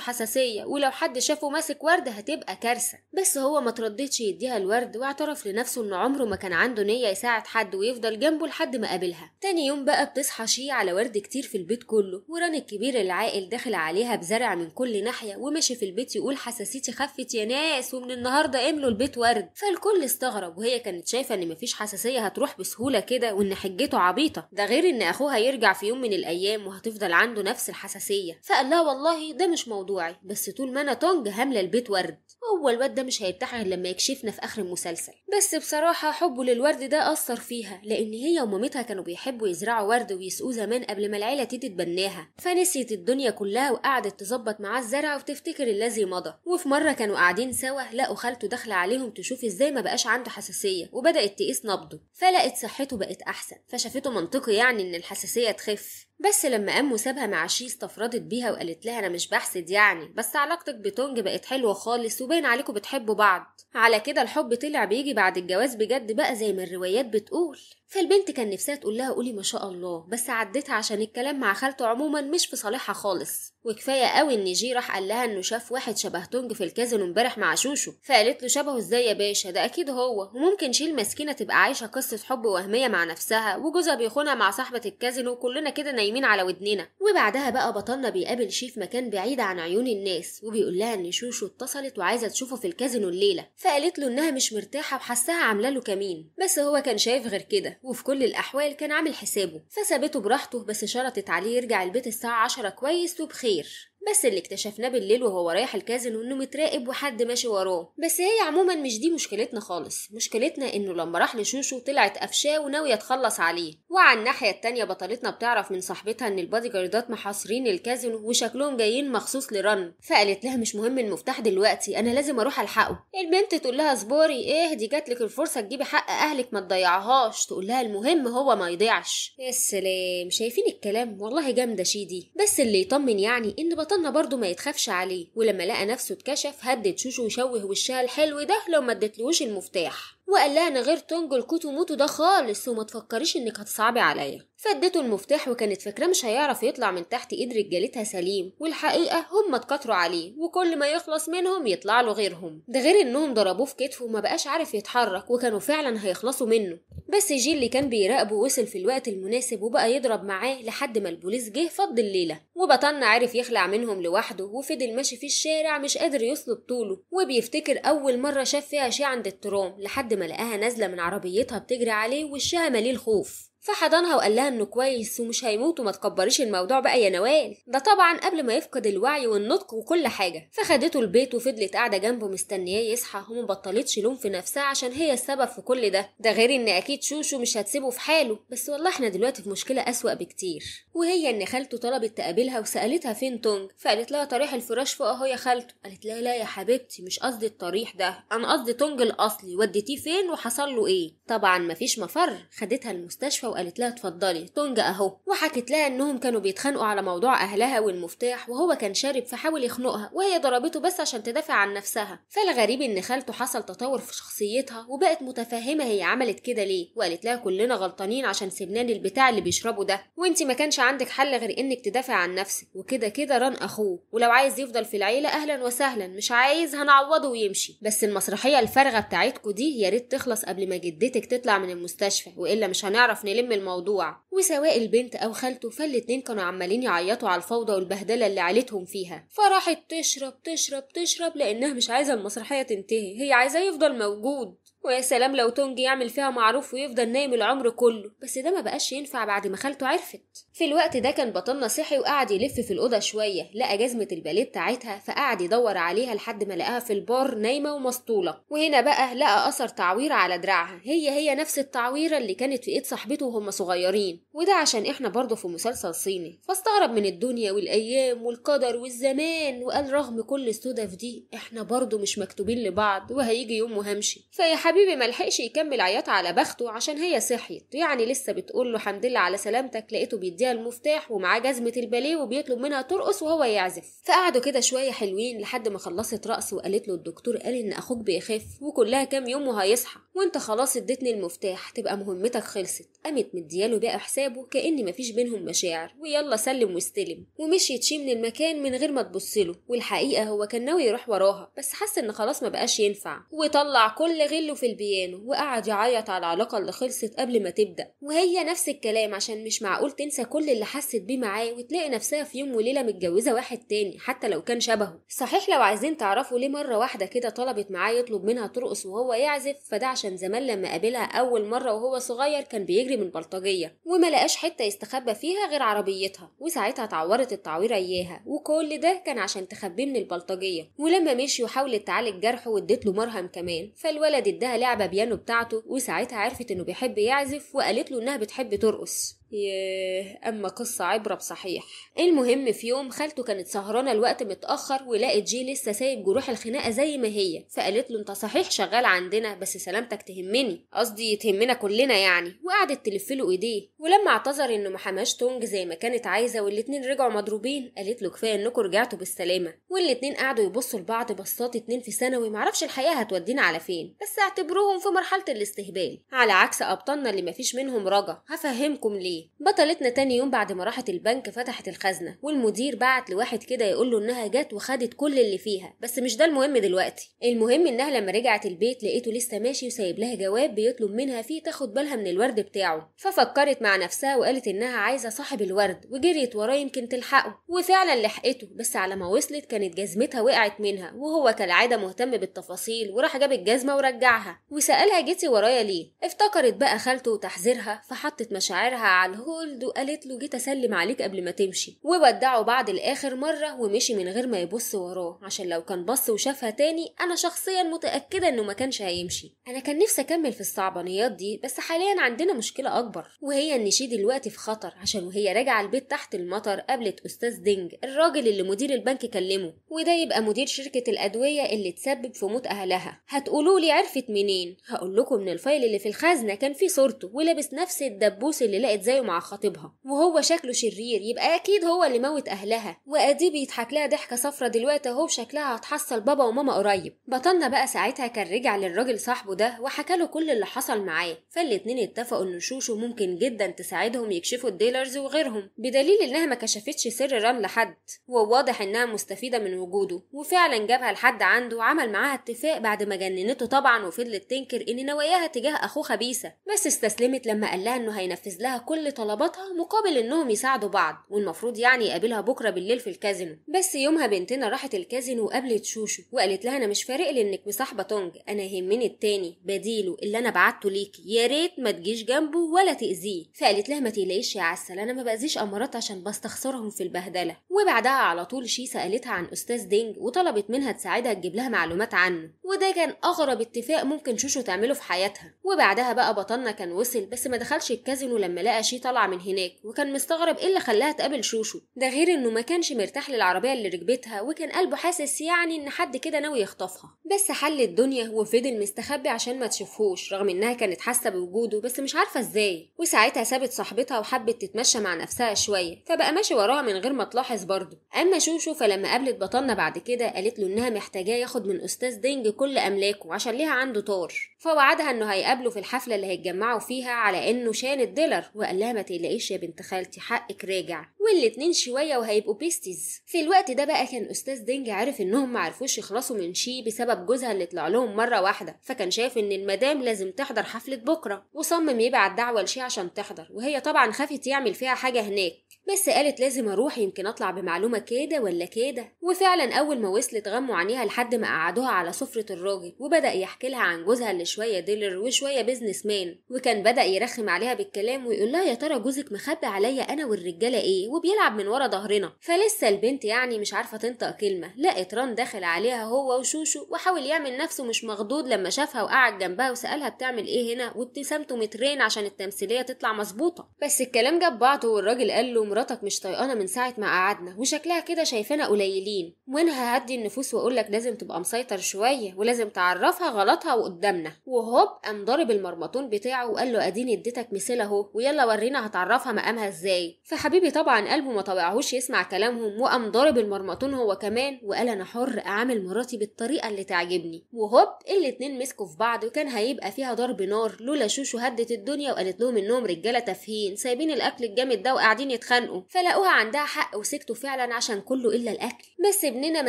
حساسيه ولو حد شافه ماسك ورد هتبقى كارثه بس هو ما ترددش يديها الورد واعترف لنفسه ان عمره ما كان عنده نيه يساعد حد ويفضل جنبه لحد لحد ما قابلها تاني يوم بقى بتصحى شي على ورد كتير في البيت كله وران الكبير العاقل داخل عليها بزرع من كل ناحيه وماشي في البيت يقول حساسيتي خفت يا ناس ومن النهارده املوا البيت ورد فالكل استغرب وهي كانت شايفه ان مفيش حساسيه هتروح بسهوله كده وان حجته عبيطه ده غير ان اخوها يرجع في يوم من الايام وهتفضل عنده نفس الحساسيه فقال لها والله ده مش موضوعي بس طول ما انا طنج هامله البيت ورد هو الواد ده مش هيرتاح غير لما يكشفنا في اخر المسلسل بس بصراحه حبه للورد ده اثر فيها لان هي وما ومامتها كانوا بيحبوا يزرعوا ورد ويسقوه زمان قبل ما العيلة تيجي تبناها فنسيت الدنيا كلها وقعدت تظبط معاه الزرع وتفتكر الذي مضى وفي مرة كانوا قاعدين سوا لقوا خالته داخلة عليهم تشوف ازاي ما بقاش عنده حساسية وبدأت تقيس نبضه فلقت صحته بقت أحسن فشافته منطقي يعني إن الحساسية تخف بس لما أمه سابها مع شي استفردت بيها وقالت لها أنا مش بحسد يعني بس علاقتك بتونج بقت حلوة خالص وباين عليكم بتحبوا بعض على كده الحب طلع بيجي بعد الجواز بجد بقى زي ما الروايات بتقول فالبنت كان نفسها تقول لها قولي ما شاء الله بس عدتها عشان الكلام مع خالته عموما مش في صالحها خالص وكفايه قوي ان جي راح قال لها انه شاف واحد شبه تونج في الكازينو امبارح مع شوشو فقالت له شبهه ازاي يا باشا ده اكيد هو وممكن شيل مسكينه تبقى عايشه قصه حب وهميه مع نفسها وجوزها بيخونها مع صاحبه الكازينو وكلنا كده نايمين على ودننا وبعدها بقى بطلنا بيقابل شيف في مكان بعيد عن عيون الناس وبيقول لها ان شوشو اتصلت وعايزه تشوفه في الكازينو الليله فقالت له انها مش مرتاحه وحسها عامله له كمين بس هو كان شايف غير كده وفي كل الاحوال كان عامل حسابه فسابته براحته بس شرطت عليه يرجع البيت الساعه 10 كويس وبخير fazer بس اللي اكتشفناه بالليل وهو رايح الكازينو انه متراقب وحد ماشي وراه بس هي عموما مش دي مشكلتنا خالص مشكلتنا انه لما راح لشوشو طلعت قفشاه وناويه تخلص عليه وعلى الناحيه التانية بطلتنا بتعرف من صاحبتها ان البادي جاردات محاصرين الكازينو وشكلهم جايين مخصوص لرن فقالت لها مش مهم المفتاح دلوقتي انا لازم اروح الحقه البنت تقول لها اصبري ايه دي جاتلك الفرصه تجيبي حق اهلك ما تضيعهاش تقول لها المهم هو ما يضيعش يا سلام شايفين الكلام والله جامده شيدي بس اللي يطمن يعني ان طنة برضه ما يتخافش عليه ولما لقى نفسه اتكشف هدد شوشو يشوه وشها الحلو ده لو ما ادتلوش المفتاح وقال لها انا غير تنجل كوت موتو ده خالص وما تفكريش انك هتصعبي عليا فادته المفتاح وكانت فاكره مش هيعرف يطلع من تحت ايد رجالتها سليم والحقيقه هم اتكتروا عليه وكل ما يخلص منهم يطلع له غيرهم ده غير انهم ضربوه في كتفه وما بقاش عارف يتحرك وكانوا فعلا هيخلصوا منه بس جيل اللي كان بيراقبه وصل في الوقت المناسب وبقى يضرب معاه لحد ما البوليس جه فض الليله وبطلنا عرف يخلع منهم لوحده وفضل ماشي في الشارع مش قادر يسلب طوله وبيفتكر اول مره شاف فيها شيء عند الترام لحد ما لقاها نازلة من عربيتها بتجري عليه وشها مليء الخوف فحضنها وقال لها انه كويس ومش هيموت وما تكبريش الموضوع بقى يا نوال ده طبعا قبل ما يفقد الوعي والنطق وكل حاجه فخدته البيت وفضلت قاعده جنبه مستنياه يصحى ومبطلتش لوم في نفسها عشان هي السبب في كل ده ده غير ان اكيد شوشو مش هتسيبه في حاله بس والله احنا دلوقتي في مشكله اسوا بكتير وهي ان خالته طلبت تقابلها وسالتها فين تونج فقالت لها طريح الفراش فوق اهو يا خالته قالت لها لا يا حبيبتي مش قصدي الطريح ده انا قصدي تونج الاصلي وديتيه فين وحصل له ايه طبعا مفيش مفر خدتها المستشفى وقالت لها اتفضلي تونجا اهو وحكت لها انهم كانوا بيتخانقوا على موضوع اهلها والمفتاح وهو كان شارب فحاول يخنقها وهي ضربته بس عشان تدافع عن نفسها فالغريب ان خالته حصل تطور في شخصيتها وبقت متفهمه هي عملت كده ليه وقالت لها كلنا غلطانين عشان سيبناه للبتاع اللي بيشربه ده وانت ما كانش عندك حل غير انك تدافع عن نفسك وكده كده ران اخوه ولو عايز يفضل في العيله اهلا وسهلا مش عايز هنعوضه ويمشي بس المسرحيه الفارغه بتاعتكوا دي يا ريت تخلص قبل ما جدتك تطلع من المستشفى والا مش هنعرف نلم يلم الموضوع وسواء البنت أو خالته فالاتنين كانوا عمالين يعيطوا على الفوضى والبهدلة اللي عيلتهم فيها فراحت تشرب تشرب تشرب لأنها مش عايزة المسرحية تنتهي هي عايزاه يفضل موجود ويا سلام لو تونج يعمل فيها معروف ويفضل نايم العمر كله بس ده ما بقاش ينفع بعد ما خالته عرفت في الوقت ده كان بطلنا صحي وقعد يلف في الاوضه شويه لقى جزمه الباليه بتاعتها فقعد يدور عليها لحد ما لقاها في البار نايمه ومسطوله وهنا بقى لقى اثر تعويره على دراعها هي هي نفس التعويره اللي كانت في ايد صاحبته وهم صغيرين وده عشان احنا برضه في مسلسل صيني فاستغرب من الدنيا والايام والقدر والزمان وقال رغم كل السدف دي احنا برضه مش مكتوبين لبعض وهيجي يوم وهمشي حبيبي ملحقش يكمل عياط على بخته عشان هي صحيت يعني لسه بتقول له حمد لله على سلامتك لقيته بيديها المفتاح ومعاه جزمة الباليه وبيطلب منها ترقص وهو يعزف فقعدوا كده شوية حلوين لحد ما خلصت رقص وقالت له الدكتور قال ان اخوك بيخف وكلها كام يوم وهيصحى وانت خلاص اديتني المفتاح تبقى مهمتك خلصت قامت مدياله بقى حسابه كأن مفيش بينهم مشاعر ويلا سلم واستلم ومشيت شي من المكان من غير ما له والحقيقة هو كان ناوي يروح وراها بس حس ان خلاص ما بقاش ينفع وطلع كل غله في البيانو وقعد يعيط على العلاقة اللي خلصت قبل ما تبدأ وهي نفس الكلام عشان مش معقول تنسى كل اللي حست بيه معاه وتلاقي نفسها في يوم وليلة متجوزة واحد تاني حتى لو كان شبهه صحيح لو عايزين تعرفوا ليه مرة واحدة كده طلبت معاه يطلب منها ترقص وهو يعزف فده عشان زمان لما قابلها أول مرة وهو صغير كان بيجري من بلطجية وما لقاش حتة يستخبى فيها غير عربيتها وساعتها اتعورت التعويرة إياها وكل ده كان عشان تخبيه من البلطجية ولما مشي وحاولت تعالج جرحه وادت له مرهم كمان فالولد اداها لها لعبة بيانو بتاعته وساعتها عرفت إنه بيحب يعزف وقالت له إنها بتحب ترقص ياه أما قصة عبرة بصحيح المهم في يوم خالته كانت سهرانة الوقت متأخر ولقت جي لسه سايب جروح الخناقة زي ما هي فقالت له أنت صحيح شغال عندنا بس سلامتك تهمني قصدي تهمنا كلنا يعني وقعدت تلف له إيديه ولما اعتذر إنه ما حماش تونج زي ما كانت عايزة والاتنين رجعوا مضروبين قالت له كفاية إنكم رجعتوا بالسلامة والاتنين قعدوا يبصوا لبعض بصات اتنين في ثانوي معرفش الحقيقة هتودينا على فين بس اعتبروهم في مرحلة الاستهبال على عكس أبطالنا اللي مفيش منهم رجا هفهمكم ليه بطلتنا تاني يوم بعد ما راحت البنك فتحت الخزنة والمدير بعت لواحد كده يقول له انها جت وخدت كل اللي فيها بس مش ده المهم دلوقتي المهم انها لما رجعت البيت لقيته لسه ماشي وسايب لها جواب بيطلب منها فيه تاخد بالها من الورد بتاعه ففكرت مع نفسها وقالت انها عايزة صاحب الورد وجريت وراه يمكن تلحقه وفعلا لحقته بس على ما وصلت كانت جزمتها وقعت منها وهو كالعادة مهتم بالتفاصيل وراح جاب الجزمة ورجعها وسألها جيتي ورايا ليه افتكرت بقى خالته وتحذيرها فحطت مشاعرها على الهولد وقالت له جيت اسلم عليك قبل ما تمشي وودعه بعد الاخر مره ومشي من غير ما يبص وراه عشان لو كان بص وشافها تاني انا شخصيا متاكده انه ما كانش هيمشي انا كان نفسي اكمل في الصعبانيات دي بس حاليا عندنا مشكله اكبر وهي ان شي دلوقتي في خطر عشان وهي راجعه البيت تحت المطر قابلت استاذ دينج الراجل اللي مدير البنك كلمه وده يبقى مدير شركه الادويه اللي تسبب في موت اهلها هتقولوا لي عرفت منين هقول لكم من الفايل اللي في الخزنه كان فيه صورته ولابس نفس الدبوس اللي لقت زيه مع خطيبها وهو شكله شرير يبقى اكيد هو اللي موت اهلها وادي بيضحك لها ضحكه صفرة دلوقتي اهو شكلها هتحصل بابا وماما قريب بطلنا بقى ساعتها كان رجع للراجل صاحبه ده وحكى له كل اللي حصل معاه فالاتنين اتفقوا ان شوشو ممكن جدا تساعدهم يكشفوا الديلرز وغيرهم بدليل انها ما كشفتش سر رام لحد وواضح انها مستفيده من وجوده وفعلا جابها لحد عنده وعمل معاها اتفاق بعد ما جننته طبعا وفضلت تنكر ان نواياها تجاه اخوه خبيثه بس استسلمت لما قال لها انه هينفذ لها كل طلباتها مقابل انهم يساعدوا بعض والمفروض يعني يقابلها بكره بالليل في الكازينو بس يومها بنتنا راحت الكازينو وقابلت شوشو وقالت لها انا مش فارق لي انك مصاحبه تونج انا يهمني التاني بديله اللي انا بعته ليكي يا ريت ما تجيش جنبه ولا تاذيه فقالت لها ما تقلقيش يا عسل انا ما باذيش امارات عشان بستخسرهم في البهدله وبعدها على طول شي سالتها عن استاذ دينج وطلبت منها تساعدها تجيب لها معلومات عنه وده كان اغرب اتفاق ممكن شوشو تعمله في حياتها وبعدها بقى بطلنا كان وصل بس ما دخلش الكازينو لما لقى شي طالعه من هناك وكان مستغرب ايه اللي خلاها تقابل شوشو ده غير انه ما كانش مرتاح للعربيه اللي ركبتها وكان قلبه حاسس يعني ان حد كده ناوي يخطفها بس حل الدنيا وفضل مستخبي عشان ما تشوفهوش رغم انها كانت حاسه بوجوده بس مش عارفه ازاي وساعتها سابت صاحبتها وحبت تتمشى مع نفسها شويه فبقى ماشي وراها من غير ما تلاحظ برضه اما شوشو فلما قابلت بطلنا بعد كده قالت له انها محتاجاه ياخد من استاذ دينج كل املاكه عشان ليها عنده طار فوعدها انه هيقابله في الحفله اللي هيتجمعوا فيها على انه شان الديلر وقال لها ما تقلقيش يا بنت خالتي حقك راجع والاتنين شويه وهيبقوا بيستيز في الوقت ده بقى كان استاذ دينج عارف انهم معرفوش يخلصوا من شي بسبب جوزها اللي طلع لهم مره واحده فكان شايف ان المدام لازم تحضر حفله بكره وصمم يبعت دعوه لشي عشان تحضر وهي طبعا خافت يعمل فيها حاجه هناك بس قالت لازم أروح يمكن أطلع بمعلومة كده ولا كده وفعلا أول ما وصلت غموا عينيها لحد ما قعدوها على سفرة الراجل وبدأ يحكي لها عن جوزها اللي شوية ديلر وشوية بيزنس مان وكان بدأ يرخم عليها بالكلام ويقول لها يا ترى جوزك مخبي عليا أنا والرجالة إيه وبيلعب من ورا ظهرنا فلسه البنت يعني مش عارفة تنطق كلمة لقت ران داخل عليها هو وشوشو وحاول يعمل نفسه مش مخضوض لما شافها وقعد جنبها وسألها بتعمل إيه هنا وابتسامته مترين عشان التمثيلية تطلع مظبوطة بس الكلام جاب بعضه والراجل قال له مراتك مش طايقانا من ساعه ما قعدنا وشكلها كده شايفانا قليلين وانا ههدي النفوس واقولك لازم تبقى مسيطر شويه ولازم تعرفها غلطها وقدامنا وهوب قام ضارب المرمطون بتاعه وقال له اديني اديتك مثال اهو ويلا ورينا هتعرفها مقامها ازاي فحبيبي طبعا قلبه ما طوعهوش يسمع كلامهم وقام ضارب المرمطون هو كمان وقال انا حر اعامل مراتي بالطريقه اللي تعجبني وهوب الاتنين مسكوا في بعض وكان هيبقى فيها ضرب نار لولا شوشو هدت الدنيا وقالت لهم انهم رجاله تافهين سايبين الاكل الجامد ده وقاعدين يتخانقوا اتخانقوا فلقوها عندها حق وسكتوا فعلا عشان كله الا الاكل بس ابننا ما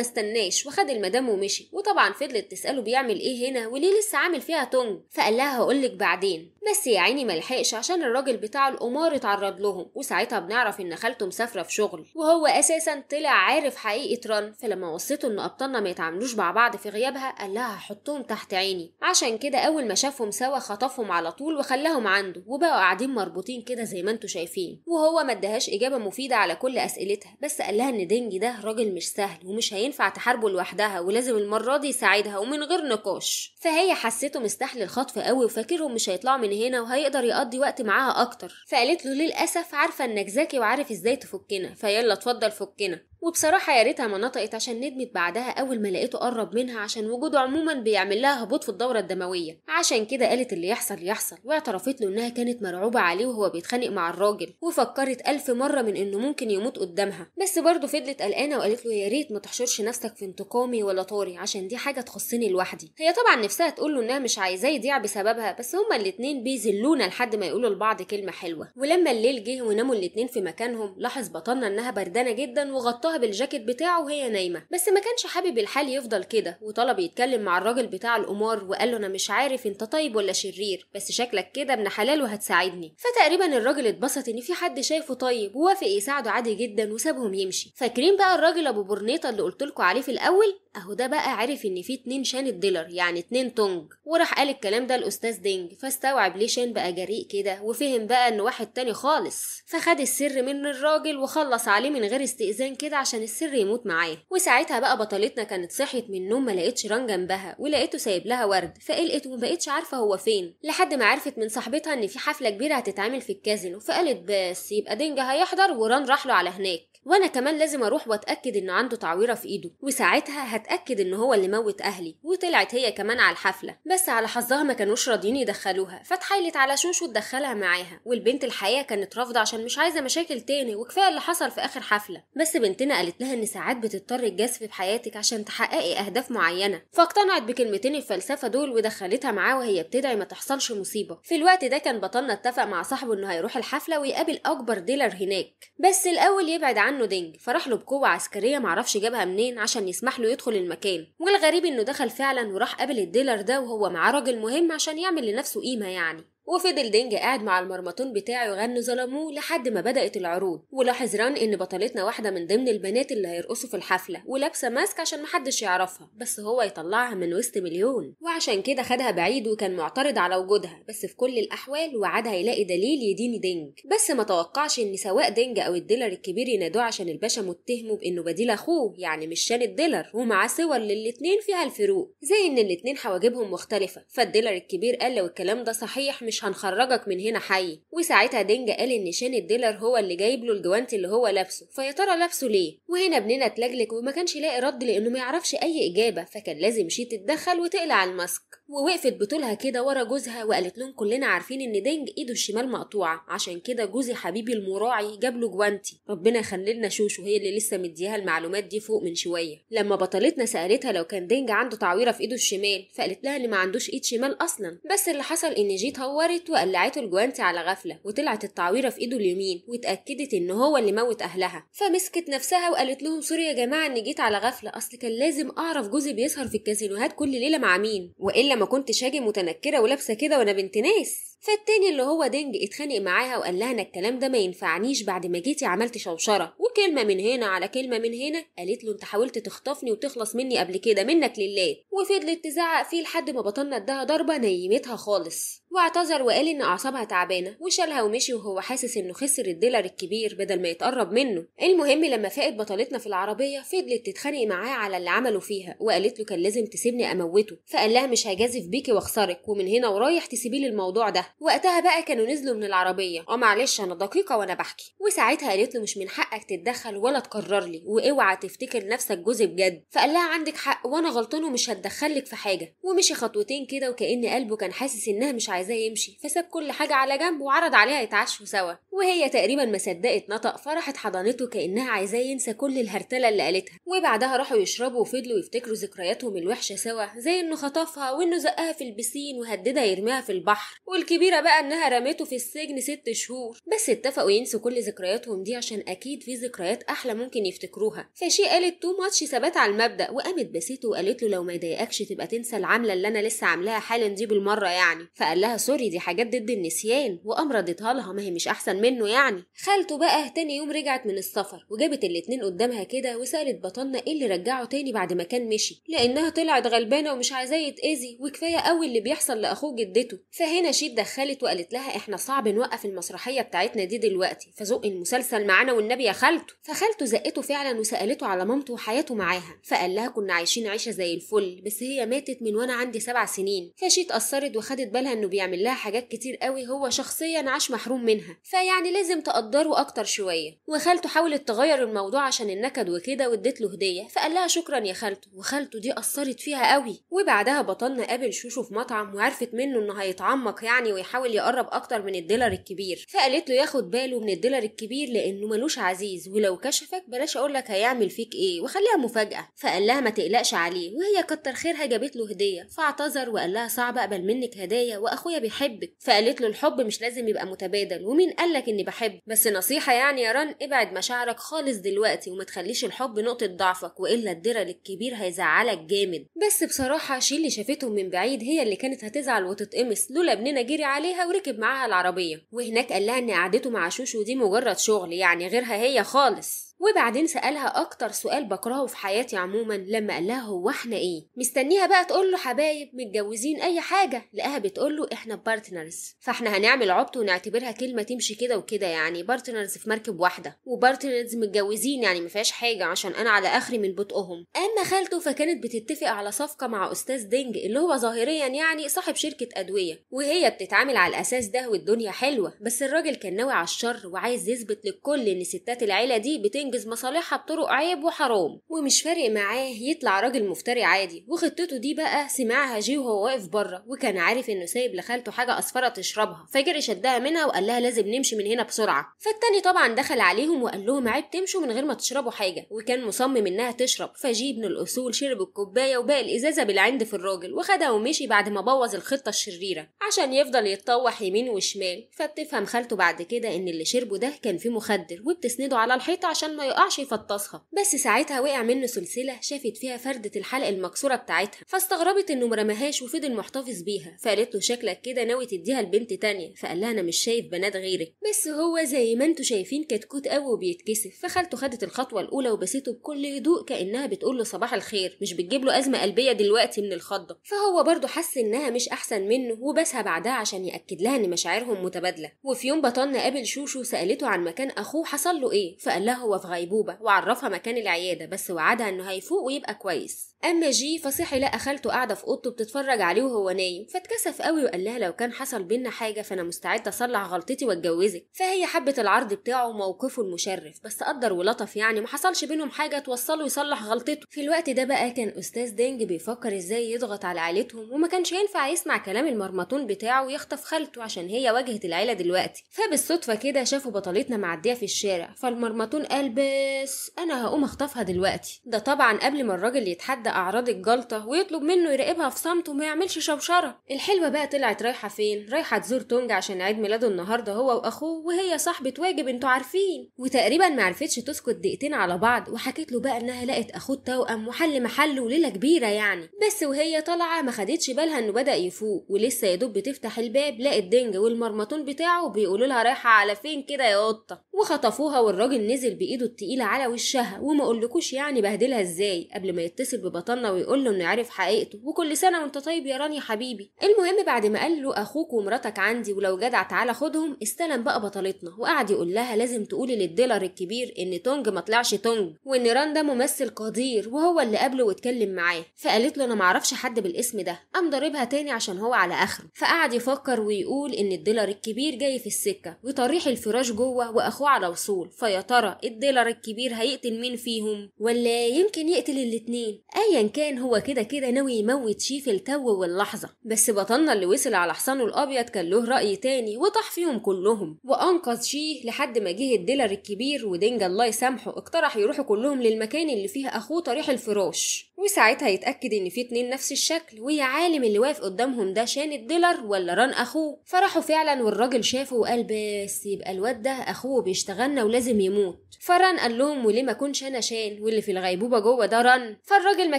استناش وخد المدام ومشي وطبعا فضلت تساله بيعمل ايه هنا وليه لسه عامل فيها تونج فقال لها هقولك بعدين بس يا عيني ملحقش عشان الراجل بتاع القمار اتعرض لهم وساعتها بنعرف ان خالته مسافره في شغل وهو اساسا طلع عارف حقيقه رن فلما وصيته ان ابطالنا ما يتعاملوش مع بعض في غيابها قال لها هحطهم تحت عيني عشان كده اول ما شافهم سوا خطفهم على طول وخلاهم عنده وبقوا قاعدين مربوطين كده زي ما انتوا شايفين وهو ما ادهاش إجابة مفيدة على كل أسئلتها بس قال لها إن دينجي ده راجل مش سهل ومش هينفع تحاربه لوحدها ولازم المرة دي يساعدها ومن غير نقاش فهي حسيته مستحل الخطف قوي وفاكرهم مش هيطلعوا من هنا وهيقدر يقضي وقت معاها أكتر فقالت له للأسف عارفة إنك ذكي وعارف إزاي تفكنا فيلا اتفضل فكنا وبصراحة يا ريتها ما نطقت عشان ندمت بعدها أول ما لقيته قرب منها عشان وجوده عموما بيعمل لها هبوط في الدورة الدموية عشان كده قالت اللي يحصل يحصل واعترفت له إنها كانت مرعوبة عليه وهو بيتخانق مع الراجل وفكرت ألف مرة من إنه ممكن يموت قدامها بس برضه فضلت قلقانة وقالت له يا ريت ما تحشرش نفسك في انتقامي ولا طاري عشان دي حاجة تخصني لوحدي هي طبعا نفسها تقول له إنها مش عايزاه يضيع بسببها بس هما الاتنين بيذلونا لحد ما يقولوا لبعض كلمة حلوة ولما الليل جه وناموا الاتنين في مكانهم لاحظ بطلنا إنها بردانة جدا وغطاها وغطاها بالجاكيت بتاعه وهي نايمه بس ما كانش حابب الحال يفضل كده وطلب يتكلم مع الراجل بتاع القمار وقال له انا مش عارف انت طيب ولا شرير بس شكلك كده ابن حلال وهتساعدني فتقريبا الراجل اتبسط ان في حد شايفه طيب ووافق يساعده عادي جدا وسابهم يمشي فاكرين بقى الراجل ابو برنيطه اللي قلت عليه في الاول اهو ده بقى عرف ان في اتنين شان الديلر يعني اتنين تونج وراح قال الكلام ده الاستاذ دينج فاستوعب ليه شان بقى جريء كده وفهم بقى ان واحد تاني خالص فخد السر من الراجل وخلص عليه من غير استئذان كده عشان السر يموت معاه وساعتها بقى بطلتنا كانت صحيت من النوم ما لقيتش ران جنبها ولقيته سايب لها ورد فقلقت وما بقتش عارفه هو فين لحد ما عرفت من صاحبتها ان في حفله كبيره هتتعمل في الكازينو فقالت بس يبقى دينج هيحضر وران راح له على هناك وانا كمان لازم اروح واتاكد انه عنده تعويره في ايده وساعتها هتاكد ان هو اللي موت اهلي وطلعت هي كمان على الحفله بس على حظها ما كانوش راضيين يدخلوها فتحايلت على شوشو تدخلها معاها والبنت الحقيقه كانت رافضه عشان مش عايزه مشاكل تاني وكفايه اللي حصل في اخر حفله بس بنتنا قالت لها ان ساعات بتضطري الجزف بحياتك عشان تحققي اهداف معينه فاقتنعت بكلمتين الفلسفه دول ودخلتها معاه وهي بتدعي ما تحصلش مصيبه في الوقت ده كان بطلنا اتفق مع صاحبه انه هيروح الحفله ويقابل اكبر ديلر هناك بس الاول يبعد عنه دينج فراح له بقوة عسكرية معرفش جابها منين عشان يسمح له يدخل المكان والغريب انه دخل فعلا وراح قابل الديلر ده وهو معاه راجل مهم عشان يعمل لنفسه قيمة يعني وفضل دينج قاعد مع المرمطون بتاعه يغنوا ظلموه لحد ما بدأت العروض ولاحظ ران إن بطلتنا واحدة من ضمن البنات اللي هيرقصوا في الحفلة ولابسة ماسك عشان محدش يعرفها بس هو يطلعها من وسط مليون وعشان كده خدها بعيد وكان معترض على وجودها بس في كل الأحوال وعدها يلاقي دليل يدين دينج بس ما توقعش إن سواء دينج أو الديلر الكبير ينادوه عشان الباشا متهمه بإنه بديل أخوه يعني مش شان الديلر ومعاه صور للاتنين فيها الفروق زي إن الاتنين حواجبهم مختلفة فالديلر الكبير قال لو الكلام ده صحيح مش مش هنخرجك من هنا حي وساعتها دينجا قال ان شين الديلر هو اللي جايب له الجوانت اللي هو لابسه فيا ترى لابسه ليه وهنا ابننا اتلجلج وما كانش لاقي رد لانه ما يعرفش اي اجابه فكان لازم شيت تتدخل وتقلع الماسك ووقفت بطولها كده ورا جوزها وقالت لهم كلنا عارفين ان دينج ايده الشمال مقطوعه عشان كده جوزي حبيبي المراعي جاب له جوانتي ربنا لنا شوشو هي اللي لسه مديها المعلومات دي فوق من شويه لما بطلتنا سالتها لو كان دينج عنده تعويره في ايده الشمال فقالت لها اللي ما عندوش ايد شمال اصلا بس اللي حصل ان جي طورت وقلعته الجوانتي على غفله وطلعت التعويره في ايده اليمين واتاكدت ان هو اللي موت اهلها فمسكت نفسها وقالت لهم سوري يا جماعه ان جيت على غفله اصل كان لازم اعرف جوزي بيسهر في الكازينوهات كل ليله مع مين والا ما كنتش هاجي متنكره ولابسه كده وانا بنت ناس فالتاني اللي هو دينج اتخانق معاها وقال لها انا الكلام ده ما ينفعنيش بعد ما جيتي عملت شوشره وكلمه من هنا على كلمه من هنا قالت له انت حاولت تخطفني وتخلص مني قبل كده منك لله وفضلت تزعق فيه لحد ما بطلنا اداها ضربه نيمتها خالص واعتذر وقال ان اعصابها تعبانه وشالها ومشي وهو حاسس انه خسر الديلر الكبير بدل ما يتقرب منه المهم لما فاقت بطلتنا في العربيه فضلت تتخانق معاه على اللي عمله فيها وقالت له كان لازم تسيبني اموته فقال لها مش هجازف بيكي واخسرك ومن هنا ورايح تسيبي الموضوع ده وقتها بقى كانوا نزلوا من العربيه اه معلش انا دقيقه وانا بحكي وساعتها قالت له مش من حقك تتدخل ولا تقرر لي واوعى تفتكر نفسك جوز بجد فقال لها عندك حق وانا غلطان ومش هتدخلك في حاجه ومشي خطوتين كده وكأن قلبه كان حاسس انها مش عايزاه يمشي فساب كل حاجه على جنب وعرض عليها يتعشوا سوا وهي تقريبا ما صدقت نطق فرحت حضنته كأنها عايزاه ينسى كل الهرتله اللي قالتها وبعدها راحوا يشربوا وفضلوا يفتكروا ذكرياتهم الوحشه سوا زي انه خطفها وانه زقها في البسين وهددها يرميها في البحر والكبير الكبيرة بقى إنها رمته في السجن ست شهور بس اتفقوا ينسوا كل ذكرياتهم دي عشان أكيد في ذكريات أحلى ممكن يفتكروها فشي قالت تو ماتش ثبات على المبدأ وقامت بسيته وقالت له لو ما يضايقكش تبقى تنسى العملة اللي أنا لسه عاملاها حالا دي بالمرة يعني فقال لها سوري دي حاجات ضد النسيان وقام ردتها لها ما هي مش أحسن منه يعني خالته بقى تاني يوم رجعت من السفر وجابت الاتنين قدامها كده وسألت بطلنا إيه اللي رجعه تاني بعد ما كان مشي لأنها طلعت غلبانة ومش عايزاه يتأذي وكفاية قوي اللي بيحصل لأخوه جدته فهنا شيد دخلت وقالت لها احنا صعب نوقف المسرحيه بتاعتنا دي دلوقتي فزق المسلسل معانا والنبي يا خالته فخالته زقته فعلا وسالته على مامته وحياته معاها فقال لها كنا عايشين عيشه زي الفل بس هي ماتت من وانا عندي سبع سنين فشي اتاثرت وخدت بالها انه بيعمل لها حاجات كتير قوي هو شخصيا عاش محروم منها فيعني لازم تقدره اكتر شويه وخالته حاولت تغير الموضوع عشان النكد وكده وادت له هديه فقال لها شكرا يا خالته وخالته دي اثرت فيها قوي وبعدها بطلنا قابل شوشو في مطعم وعرفت منه انه هيتعمق يعني ويحاول يقرب اكتر من الديلر الكبير فقالت له ياخد باله من الديلر الكبير لانه ملوش عزيز ولو كشفك بلاش اقول لك هيعمل فيك ايه وخليها مفاجاه فقال لها ما تقلقش عليه وهي كتر خيرها جابت له هديه فاعتذر وقال لها صعب اقبل منك هدايا واخويا بيحبك فقالت له الحب مش لازم يبقى متبادل ومين قال لك اني بحب بس نصيحه يعني يا رن ابعد مشاعرك خالص دلوقتي وما تخليش الحب نقطه ضعفك والا الديلر الكبير هيزعلك جامد بس بصراحه شي اللي شافته من بعيد هي اللي كانت هتزعل وتتقمص لولا ابننا جري يجري عليها وركب معاها العربية وهناك قال لها إن قعدته مع شوشو دي مجرد شغل يعني غيرها هي خالص وبعدين سألها أكتر سؤال بكرهه في حياتي عموما لما قال لها هو احنا ايه مستنيها بقى تقول له حبايب متجوزين أي حاجة لقاها بتقول له احنا بارتنرز فاحنا هنعمل عبط ونعتبرها كلمة تمشي كده وكده يعني بارتنرز في مركب واحدة وبارتنرز متجوزين يعني ما فيهاش حاجة عشان أنا على آخري من بطئهم أما خالته فكانت بتتفق على صفقة مع أستاذ دينج اللي هو ظاهريا يعني صاحب شركة أدوية وهي بتتعامل على الأساس ده والدنيا حلوة بس الراجل كان ناوي على الشر وعايز يثبت للكل إن ستات العيلة دي بتنج ينجز مصالحها بطرق عيب وحرام ومش فارق معاه يطلع راجل مفتري عادي وخطته دي بقى سمعها جي وهو واقف بره وكان عارف انه سايب لخالته حاجه اصفره تشربها فجري شدها منها وقال لها لازم نمشي من هنا بسرعه فالتاني طبعا دخل عليهم وقال لهم عيب تمشوا من غير ما تشربوا حاجه وكان مصمم انها تشرب فجي ابن الاصول شرب الكوبايه وباقي الازازه بالعند في الراجل وخدها ومشي بعد ما بوظ الخطه الشريره عشان يفضل يتطوح يمين وشمال فبتفهم خالته بعد كده ان اللي شربه ده كان فيه مخدر وبتسنده على الحيطه عشان ما ما يقعش يفطسها بس ساعتها وقع منه سلسله شافت فيها فرده الحلق المكسوره بتاعتها فاستغربت انه مرماهاش وفضل محتفظ بيها فقالت له شكلك كده ناوي تديها لبنت تانية فقال لها انا مش شايف بنات غيرك بس هو زي ما انتوا شايفين كتكوت قوي وبيتكسف فخالته خدت الخطوه الاولى وبسيته بكل هدوء كانها بتقول له صباح الخير مش بتجيب له ازمه قلبيه دلوقتي من الخضه فهو برضه حس انها مش احسن منه وبسها بعدها عشان ياكد لها ان مشاعرهم متبادله وفي يوم بطلنا قابل شوشو سالته عن مكان اخوه حصل له ايه فقال لها هو في غيبوبة وعرفها مكان العيادة بس وعدها إنه هيفوق ويبقى كويس أما جي فصحي لقى خالته قاعدة في أوضته بتتفرج عليه وهو نايم فاتكسف قوي وقال لها لو كان حصل بينا حاجة فأنا مستعد أصلح غلطتي وأتجوزك فهي حبت العرض بتاعه وموقفه المشرف بس قدر ولطف يعني حصلش بينهم حاجة توصله يصلح غلطته في الوقت ده بقى كان أستاذ دينج بيفكر إزاي يضغط على عيلتهم وما كانش ينفع يسمع كلام المرمطون بتاعه ويخطف خالته عشان هي واجهة العيلة دلوقتي فبالصدفة كده شافوا بطلتنا معدية في الشارع فالمرمطون قال بس انا هقوم اخطفها دلوقتي ده طبعا قبل ما الراجل يتحدى اعراض الجلطه ويطلب منه يراقبها في صمت وما يعملش شوشره الحلوه بقى طلعت رايحه فين رايحه تزور تونج عشان عيد ميلاده النهارده هو واخوه وهي صاحبه واجب انتوا عارفين وتقريبا ما عرفتش تسكت دقيقتين على بعض وحكيت له بقى انها لقت اخوه التوأم وحل محل وليله كبيره يعني بس وهي طالعه ما خدتش بالها انه بدا يفوق ولسه يا دوب بتفتح الباب لقت دينج والمرمطون بتاعه بيقولوا لها رايحه على فين كده يا قطه وخطفوها والراجل نزل بايده ايده التقيله على وشها وما اقولكوش يعني بهدلها ازاي قبل ما يتصل ببطلنا ويقول له انه عرف حقيقته وكل سنه وانت طيب يا ران يا حبيبي المهم بعد ما قال له اخوك ومراتك عندي ولو جدع تعالى خدهم استلم بقى بطلتنا وقعد يقول لها لازم تقولي للديلر الكبير ان تونج ما طلعش تونج وان ران ده ممثل قدير وهو اللي قابله واتكلم معاه فقالت له انا معرفش حد بالاسم ده قام ضاربها تاني عشان هو على اخره فقعد يفكر ويقول ان الديلر الكبير جاي في السكه وطريح الفراش جوه واخوه على وصول فيا ترى الديلر التريلر الكبير هيقتل مين فيهم ولا يمكن يقتل الاتنين ايا كان هو كده كده ناوي يموت شيف التو واللحظه بس بطلنا اللي وصل على حصانه الابيض كان له راي تاني وطاح فيهم كلهم وانقذ شيه لحد ما جه الديلر الكبير ودينجا الله يسامحه اقترح يروحوا كلهم للمكان اللي فيه اخوه طريح الفراش وساعتها يتأكد إن في اتنين نفس الشكل ويا عالم اللي واقف قدامهم ده شان ديلر ولا ران أخوه فراحوا فعلا والراجل شافه وقال بس يبقى الواد ده أخوه بيشتغلنا ولازم يموت فران قال لهم وليه ما كنش أنا شان واللي في الغيبوبة جوه ده ران فالراجل ما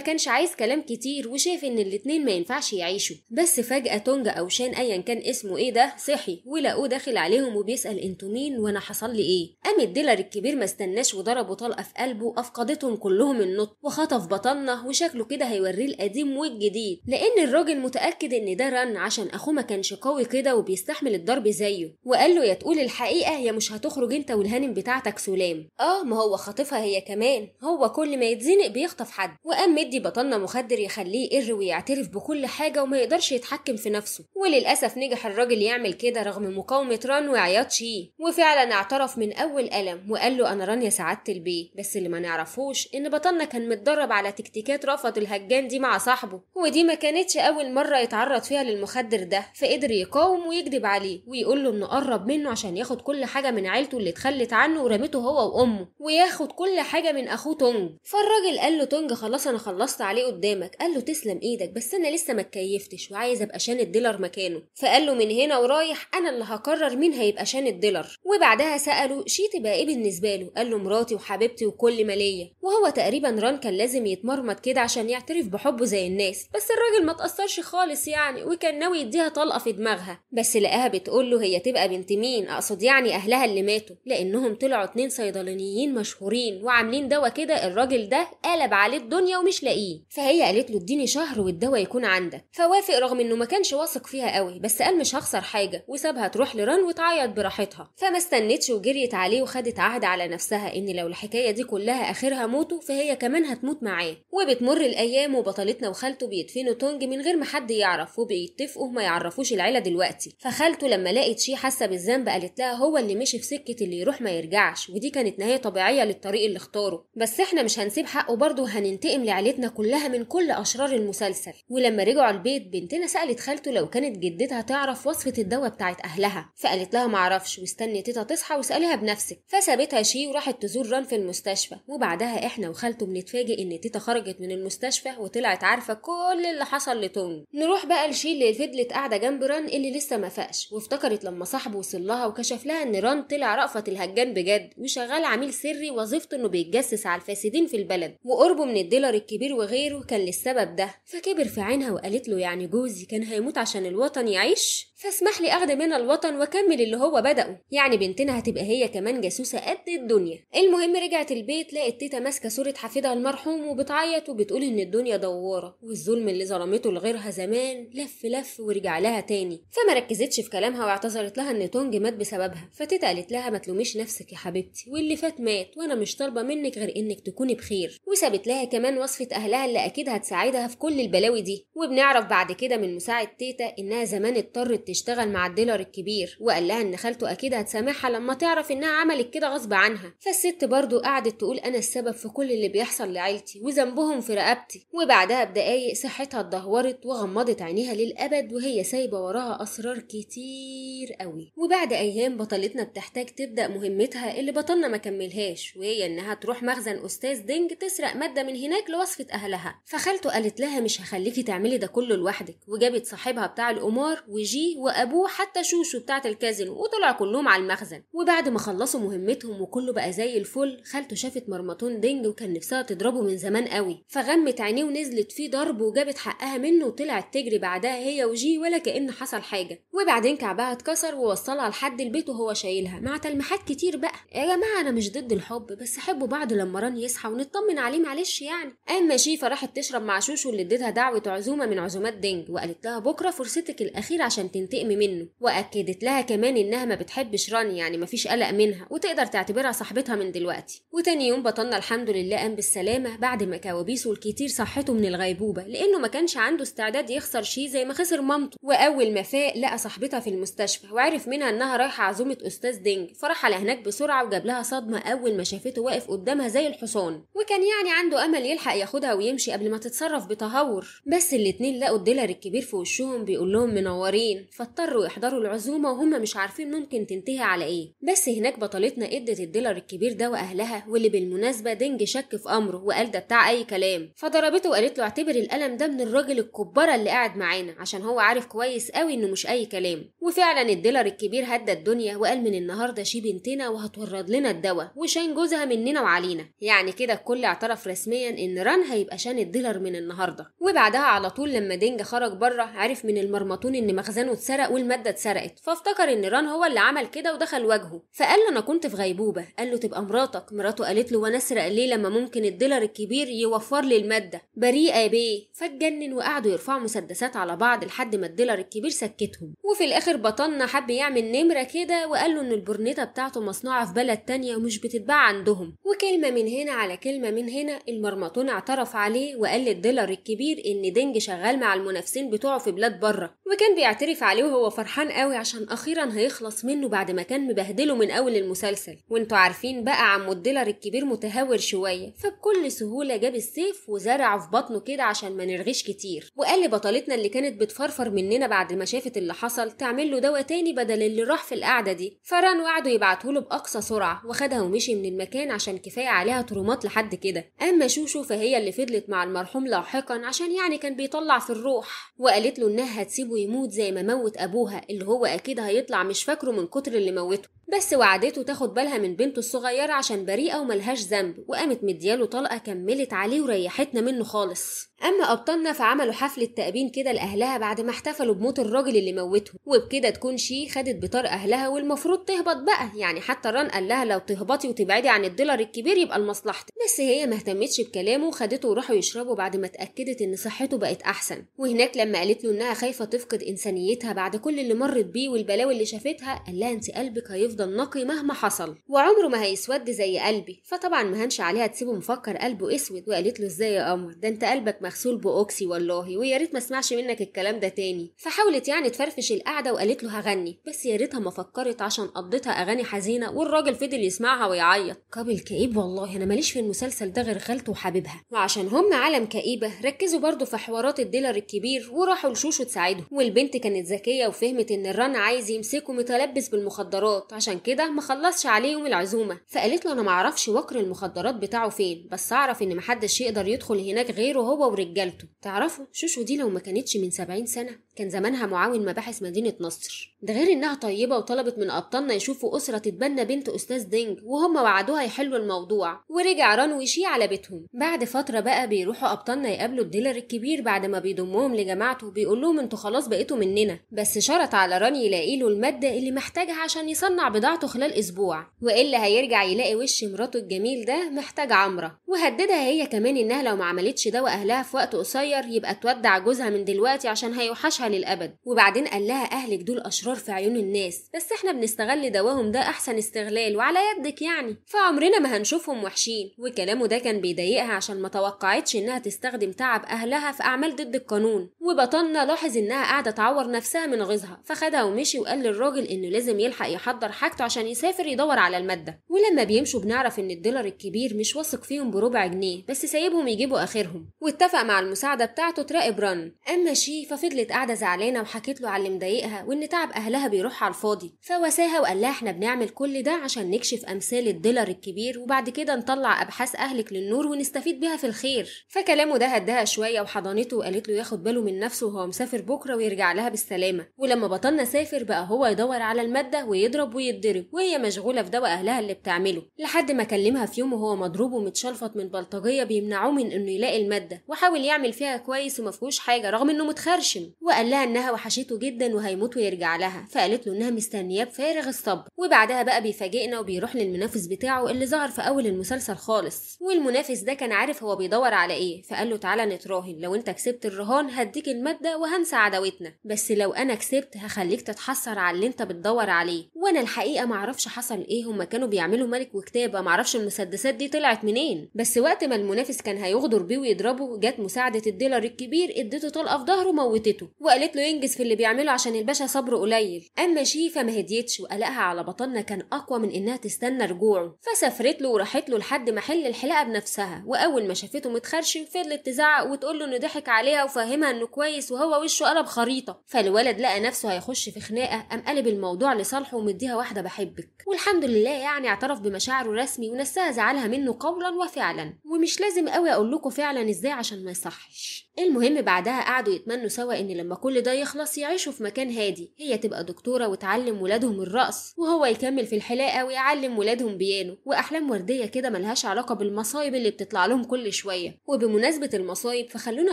كانش عايز كلام كتير وشاف إن الاتنين ما ينفعش يعيشوا بس فجأة تونجا أو شان أيا كان اسمه إيه ده صحي ولقوه داخل عليهم وبيسأل انتوا مين وأنا حصل لي إيه قام الديلر الكبير ما استناش وضربه طلقة في قلبه أفقدتهم كلهم النطق وخطف بطنه وشكله كده هيوريه القديم والجديد لان الراجل متاكد ان ده رن عشان اخوه ما كانش قوي كده وبيستحمل الضرب زيه وقال له يا تقول الحقيقه يا مش هتخرج انت والهانم بتاعتك سلام اه ما هو خاطفها هي كمان هو كل ما يتزنق بيخطف حد وقام مدي بطلنا مخدر يخليه يقر ويعترف بكل حاجه وما يقدرش يتحكم في نفسه وللاسف نجح الراجل يعمل كده رغم مقاومه ران وعياط شيه وفعلا اعترف من اول الم وقال له انا ران يا سعاده البيه بس اللي ما نعرفوش ان بطلنا كان متدرب على تكتيكات كانت رفض الهجان دي مع صاحبه ودي ما كانتش أول مرة يتعرض فيها للمخدر ده فقدر يقاوم ويكذب عليه ويقول له إنه قرب منه عشان ياخد كل حاجة من عيلته اللي اتخلت عنه ورمته هو وأمه وياخد كل حاجة من أخوه تونج فالراجل قال له تونج خلاص أنا خلصت عليه قدامك قال له تسلم إيدك بس أنا لسه ما اتكيفتش وعايز أبقى شان الديلر مكانه فقال له من هنا ورايح أنا اللي هقرر مين هيبقى شان الديلر وبعدها سأله شيت تبقى إيه بالنسبة له قال له مراتي وحبيبتي وكل ماليه وهو تقريبا ران كان لازم يتمرمط كده عشان يعترف بحبه زي الناس بس الراجل ما تأثرش خالص يعني وكان ناوي يديها طلقة في دماغها بس لقاها بتقول له هي تبقى بنت مين أقصد يعني أهلها اللي ماتوا لأنهم طلعوا اتنين صيدلانيين مشهورين وعاملين دواء كده الراجل ده قلب عليه الدنيا ومش لاقيه فهي قالت له اديني شهر والدواء يكون عندك فوافق رغم انه ما كانش واثق فيها قوي بس قال مش هخسر حاجة وسابها تروح لران وتعيط براحتها فما استنتش وجريت عليه وخدت عهد على نفسها ان لو الحكاية دي كلها اخرها موته فهي كمان هتموت معاه بتمر الايام وبطلتنا وخالته بيدفنوا تونج من غير ما حد يعرف وبيتفقوا ما يعرفوش العيله دلوقتي فخالته لما لقت شي حاسه بالذنب قالت لها هو اللي مشي في سكه اللي يروح ما يرجعش ودي كانت نهايه طبيعيه للطريق اللي اختاره بس احنا مش هنسيب حقه برضه وهننتقم لعيلتنا كلها من كل اشرار المسلسل ولما رجعوا البيت بنتنا سالت خالته لو كانت جدتها تعرف وصفه الدواء بتاعت اهلها فقالت لها معرفش واستني تيتا تصحى واساليها بنفسك فسابتها شي وراحت تزور ران في المستشفى وبعدها احنا وخالته بنتفاجئ ان تيتا خرجت من المستشفى وطلعت عارفة كل اللي حصل لتونج نروح بقى لشيل اللي فضلت قاعدة جنب ران اللي لسه ما فاقش وافتكرت لما صاحبه وصل لها وكشف لها ان ران طلع رأفت الهجان بجد وشغال عميل سري وظيفته انه بيتجسس على الفاسدين في البلد وقربه من الديلر الكبير وغيره كان للسبب ده فكبر في عينها وقالت له يعني جوزي كان هيموت عشان الوطن يعيش فاسمح لي اخد من الوطن واكمل اللي هو بدأه يعني بنتنا هتبقى هي كمان جاسوسة قد الدنيا المهم رجعت البيت لقت تيتا ماسكة صورة حفيدها المرحوم وبتعيط بتقول إن الدنيا دوارة والظلم اللي ظلمته لغيرها زمان لف لف ورجع لها تاني فما ركزتش في كلامها واعتذرت لها إن تونج مات بسببها فتيتا قالت لها ما تلوميش نفسك يا حبيبتي واللي فات مات وأنا مش طالبة منك غير إنك تكوني بخير وسابت لها كمان وصفة أهلها اللي أكيد هتساعدها في كل البلاوي دي وبنعرف بعد كده من مساعد تيتا إنها زمان اضطرت تشتغل مع الديلر الكبير وقال لها إن خالته أكيد هتسامحها لما تعرف إنها عملت كده غصب عنها فالست برضه قعدت تقول أنا السبب في كل اللي بيحصل لعيلتي وذنبهم في رقبتي وبعدها بدقايق صحتها اتدهورت وغمضت عينيها للأبد وهي سايبة وراها أسرار كتير قوي وبعد أيام بطلتنا بتحتاج تبدأ مهمتها اللي بطلنا ما كملهاش وهي إنها تروح مخزن أستاذ دينج تسرق مادة من هناك لوصفة أهلها فخالته قالت لها مش هخليكي تعملي ده كله لوحدك وجابت صاحبها بتاع القمار وجي وأبوه حتى شوشو بتاعة الكازينو وطلعوا كلهم على المخزن وبعد ما خلصوا مهمتهم وكله بقى زي الفل خالته شافت مرمطون دينج وكان نفسها تضربه من زمان قوي فغمت عينيه ونزلت فيه ضرب وجابت حقها منه وطلعت تجري بعدها هي وجي ولا كأن حصل حاجة وبعدين كعبها اتكسر ووصلها لحد البيت وهو شايلها مع تلميحات كتير بقى يا جماعة أنا مش ضد الحب بس حبوا بعض لما ران يصحى ونطمن عليه معلش يعني أما شيفة راحت تشرب مع شوشو اللي اديتها دعوة عزومة من عزومات دينج وقالت لها بكرة فرصتك الأخيرة عشان تنتقمي منه وأكدت لها كمان إنها ما بتحبش ران يعني مفيش قلق منها وتقدر تعتبرها صاحبتها من دلوقتي وتاني يوم بطلنا الحمد لله قام بالسلامة بعد ما كوابيس الكويس والكتير صحته من الغيبوبة لأنه ما كانش عنده استعداد يخسر شيء زي ما خسر مامته وأول ما فاق لقى صاحبتها في المستشفى وعرف منها إنها رايحة عزومة أستاذ دينج فراح على هناك بسرعة وجاب لها صدمة أول ما شافته واقف قدامها زي الحصان وكان يعني عنده أمل يلحق ياخدها ويمشي قبل ما تتصرف بتهور بس الاتنين لقوا الديلر الكبير في وشهم بيقول لهم منورين فاضطروا يحضروا العزومة وهم مش عارفين ممكن تنتهي على إيه بس هناك بطلتنا ادت الديلر الكبير ده وأهلها واللي بالمناسبة دينج شك في أمره وقال ده بتاع أي كلام الكلام فضربته وقالت له اعتبر الألم ده من الراجل الكبره اللي قاعد معانا عشان هو عارف كويس قوي إنه مش أي كلام وفعلا الديلر الكبير هدى الدنيا وقال من النهارده شي بنتنا وهتورد لنا الدواء وشان جوزها مننا وعلينا يعني كده الكل اعترف رسميا إن ران هيبقى شان الديلر من النهارده وبعدها على طول لما دينج خرج بره عرف من المرمطون إن مخزنه اتسرق والمادة اتسرقت فافتكر إن ران هو اللي عمل كده ودخل وجهه فقال له أنا كنت في غيبوبة قال له تبقى مراتك مراته قالت له وأنا أسرق ليه لما ممكن الديلر الكبير يوفر استغفار للمادة بريئة يا بيه فاتجنن وقعدوا يرفعوا مسدسات على بعض لحد ما الديلر الكبير سكتهم وفي الآخر بطلنا حب يعمل نمرة كده وقال له إن البرنيطة بتاعته مصنوعة في بلد تانية ومش بتتباع عندهم وكلمة من هنا على كلمة من هنا المرمطون اعترف عليه وقال للديلر الكبير إن دينج شغال مع المنافسين بتوعه في بلاد بره وكان بيعترف عليه وهو فرحان قوي عشان أخيرا هيخلص منه بعد ما كان مبهدله من أول المسلسل وانتوا عارفين بقى عمو الديلر الكبير متهور شوية فبكل سهولة جاب السيف السيف وزرعه في بطنه كده عشان ما نرغيش كتير وقال لبطلتنا اللي كانت بتفرفر مننا بعد ما شافت اللي حصل تعمل له دواء تاني بدل اللي راح في القعده دي فران وعده يبعته له باقصى سرعه وخدها ومشي من المكان عشان كفايه عليها ترومات لحد كده اما شوشو فهي اللي فضلت مع المرحوم لاحقا عشان يعني كان بيطلع في الروح وقالت له انها هتسيبه يموت زي ما موت ابوها اللي هو اكيد هيطلع مش فاكره من كتر اللي موته بس وعدته تاخد بالها من بنته الصغيرة عشان بريئة وملهاش ذنب وقامت مدياله طلقة كملت عليه وريحتنا منه خالص أما أبطالنا فعملوا حفلة تأبين كده لأهلها بعد ما احتفلوا بموت الراجل اللي موته وبكده تكون شي خدت بطار أهلها والمفروض تهبط بقى يعني حتى ران قال لها لو تهبطي وتبعدي عن الدولار الكبير يبقى لمصلحتك بس هي ما اهتمتش بكلامه وخدته وراحوا يشربوا بعد ما اتأكدت إن صحته بقت أحسن وهناك لما قالت له إنها خايفة تفقد إنسانيتها بعد كل اللي مرت بيه والبلاوي اللي شافتها قال لها أنت قلبك هيفضل هيفضل نقي مهما حصل وعمره ما هيسود زي قلبي فطبعا ما هنش عليها تسيبه مفكر قلبه اسود وقالت له ازاي يا قمر ده انت قلبك مغسول باوكسي والله ويا ريت ما اسمعش منك الكلام ده تاني فحاولت يعني تفرفش القعده وقالت له هغني بس يا ريتها ما فكرت عشان قضيتها اغاني حزينه والراجل فضل يسمعها ويعيط قابل كئيب والله انا ماليش في المسلسل ده غير خالته وحبيبها وعشان هم عالم كئيبه ركزوا برده في حوارات الديلر الكبير وراحوا لشوشو تساعدهم والبنت كانت ذكيه وفهمت ان الرن عايز يمسكه متلبس بالمخدرات عشان كده ما خلصش عليهم العزومه فقالت له انا معرفش وكر المخدرات بتاعه فين بس اعرف ان محدش يقدر يدخل هناك غيره هو ورجالته تعرفوا شوشو دي لو ما كانتش من 70 سنه كان زمانها معاون مباحث مدينة نصر ده غير إنها طيبة وطلبت من أبطالنا يشوفوا أسرة تتبنى بنت أستاذ دينج وهم وعدوها يحلوا الموضوع ورجع ران وشي على بيتهم بعد فترة بقى بيروحوا أبطالنا يقابلوا الديلر الكبير بعد ما بيضمهم لجماعته بيقول لهم انتوا خلاص بقيتوا مننا بس شرط على ران يلاقي له المادة اللي محتاجها عشان يصنع بضاعته خلال أسبوع وإلا هيرجع يلاقي وش مراته الجميل ده محتاج عمرة وهددها هي كمان إنها لو ما عملتش ده وأهلها في وقت قصير يبقى تودع جوزها من دلوقتي عشان هيوحشها للأبد وبعدين قال لها أهلك دول أشرار في عيون الناس بس احنا بنستغل دواهم ده أحسن استغلال وعلى يدك يعني فعمرنا ما هنشوفهم وحشين وكلامه ده كان بيضايقها عشان ما توقعتش إنها تستخدم تعب أهلها في أعمال ضد القانون وبطلنا لاحظ إنها قاعدة تعور نفسها من غيظها فخدها ومشي وقال للراجل إنه لازم يلحق يحضر حاجته عشان يسافر يدور على المادة ولما بيمشوا بنعرف إن الدولار الكبير مش واثق فيهم بربع جنيه بس سايبهم يجيبوا آخرهم واتفق مع المساعدة بتاعته تراقب رن أما شي ففضلت قاعدة زعلانه وحكيت له على اللي مضايقها وان تعب اهلها بيروح على الفاضي فوساها وقال لها احنا بنعمل كل ده عشان نكشف امثال الديلر الكبير وبعد كده نطلع ابحاث اهلك للنور ونستفيد بيها في الخير فكلامه ده هداها شويه وحضنته وقالت له ياخد باله من نفسه وهو مسافر بكره ويرجع لها بالسلامه ولما بطلنا سافر بقى هو يدور على الماده ويضرب ويتضرب وهي مشغوله في دواء اهلها اللي بتعمله لحد ما كلمها في يوم وهو مضروب ومتشلفط من بلطجيه بيمنعوه من انه يلاقي الماده وحاول يعمل فيها كويس وما حاجه رغم انه متخرشم وقال قال لها انها وحشته جدا وهيموت ويرجع لها فقالت له انها مستنياه بفارغ الصبر وبعدها بقى بيفاجئنا وبيروح للمنافس بتاعه اللي ظهر في اول المسلسل خالص والمنافس ده كان عارف هو بيدور على ايه فقال له تعالى نتراهن لو انت كسبت الرهان هديك المادة وهنسى عداوتنا بس لو انا كسبت هخليك تتحسر على اللي انت بتدور عليه وانا الحقيقة معرفش حصل ايه هما كانوا بيعملوا ملك وكتابة معرفش المسدسات دي طلعت منين بس وقت ما المنافس كان هيغدر بيه ويضربه جت مساعدة الديلر الكبير اديته طلقة في ظهره موتته وقالت له ينجز في اللي بيعمله عشان الباشا صبره قليل اما شيفه ما هديتش وقلقها على بطنها كان اقوى من انها تستنى رجوعه فسافرت له وراحت له لحد حل الحلاقه بنفسها واول ما شافته متخرشن فضلت تزعق وتقول له انه ضحك عليها وفهمها انه كويس وهو وشه قلب خريطه فالولد لقى نفسه هيخش في خناقه قام قلب الموضوع لصالحه ومديها واحده بحبك والحمد لله يعني اعترف بمشاعره رسمي ونساها زعلها منه قولا وفعلا ومش لازم قوي اقول لكم فعلا ازاي عشان ما يصحش المهم بعدها قعدوا يتمنوا سوا ان لما كل ده يخلص يعيشوا في مكان هادي هي تبقى دكتورة وتعلم ولادهم الرقص وهو يكمل في الحلاقة ويعلم ولادهم بيانو وأحلام وردية كده ملهاش علاقة بالمصايب اللي بتطلع لهم كل شوية وبمناسبة المصايب فخلونا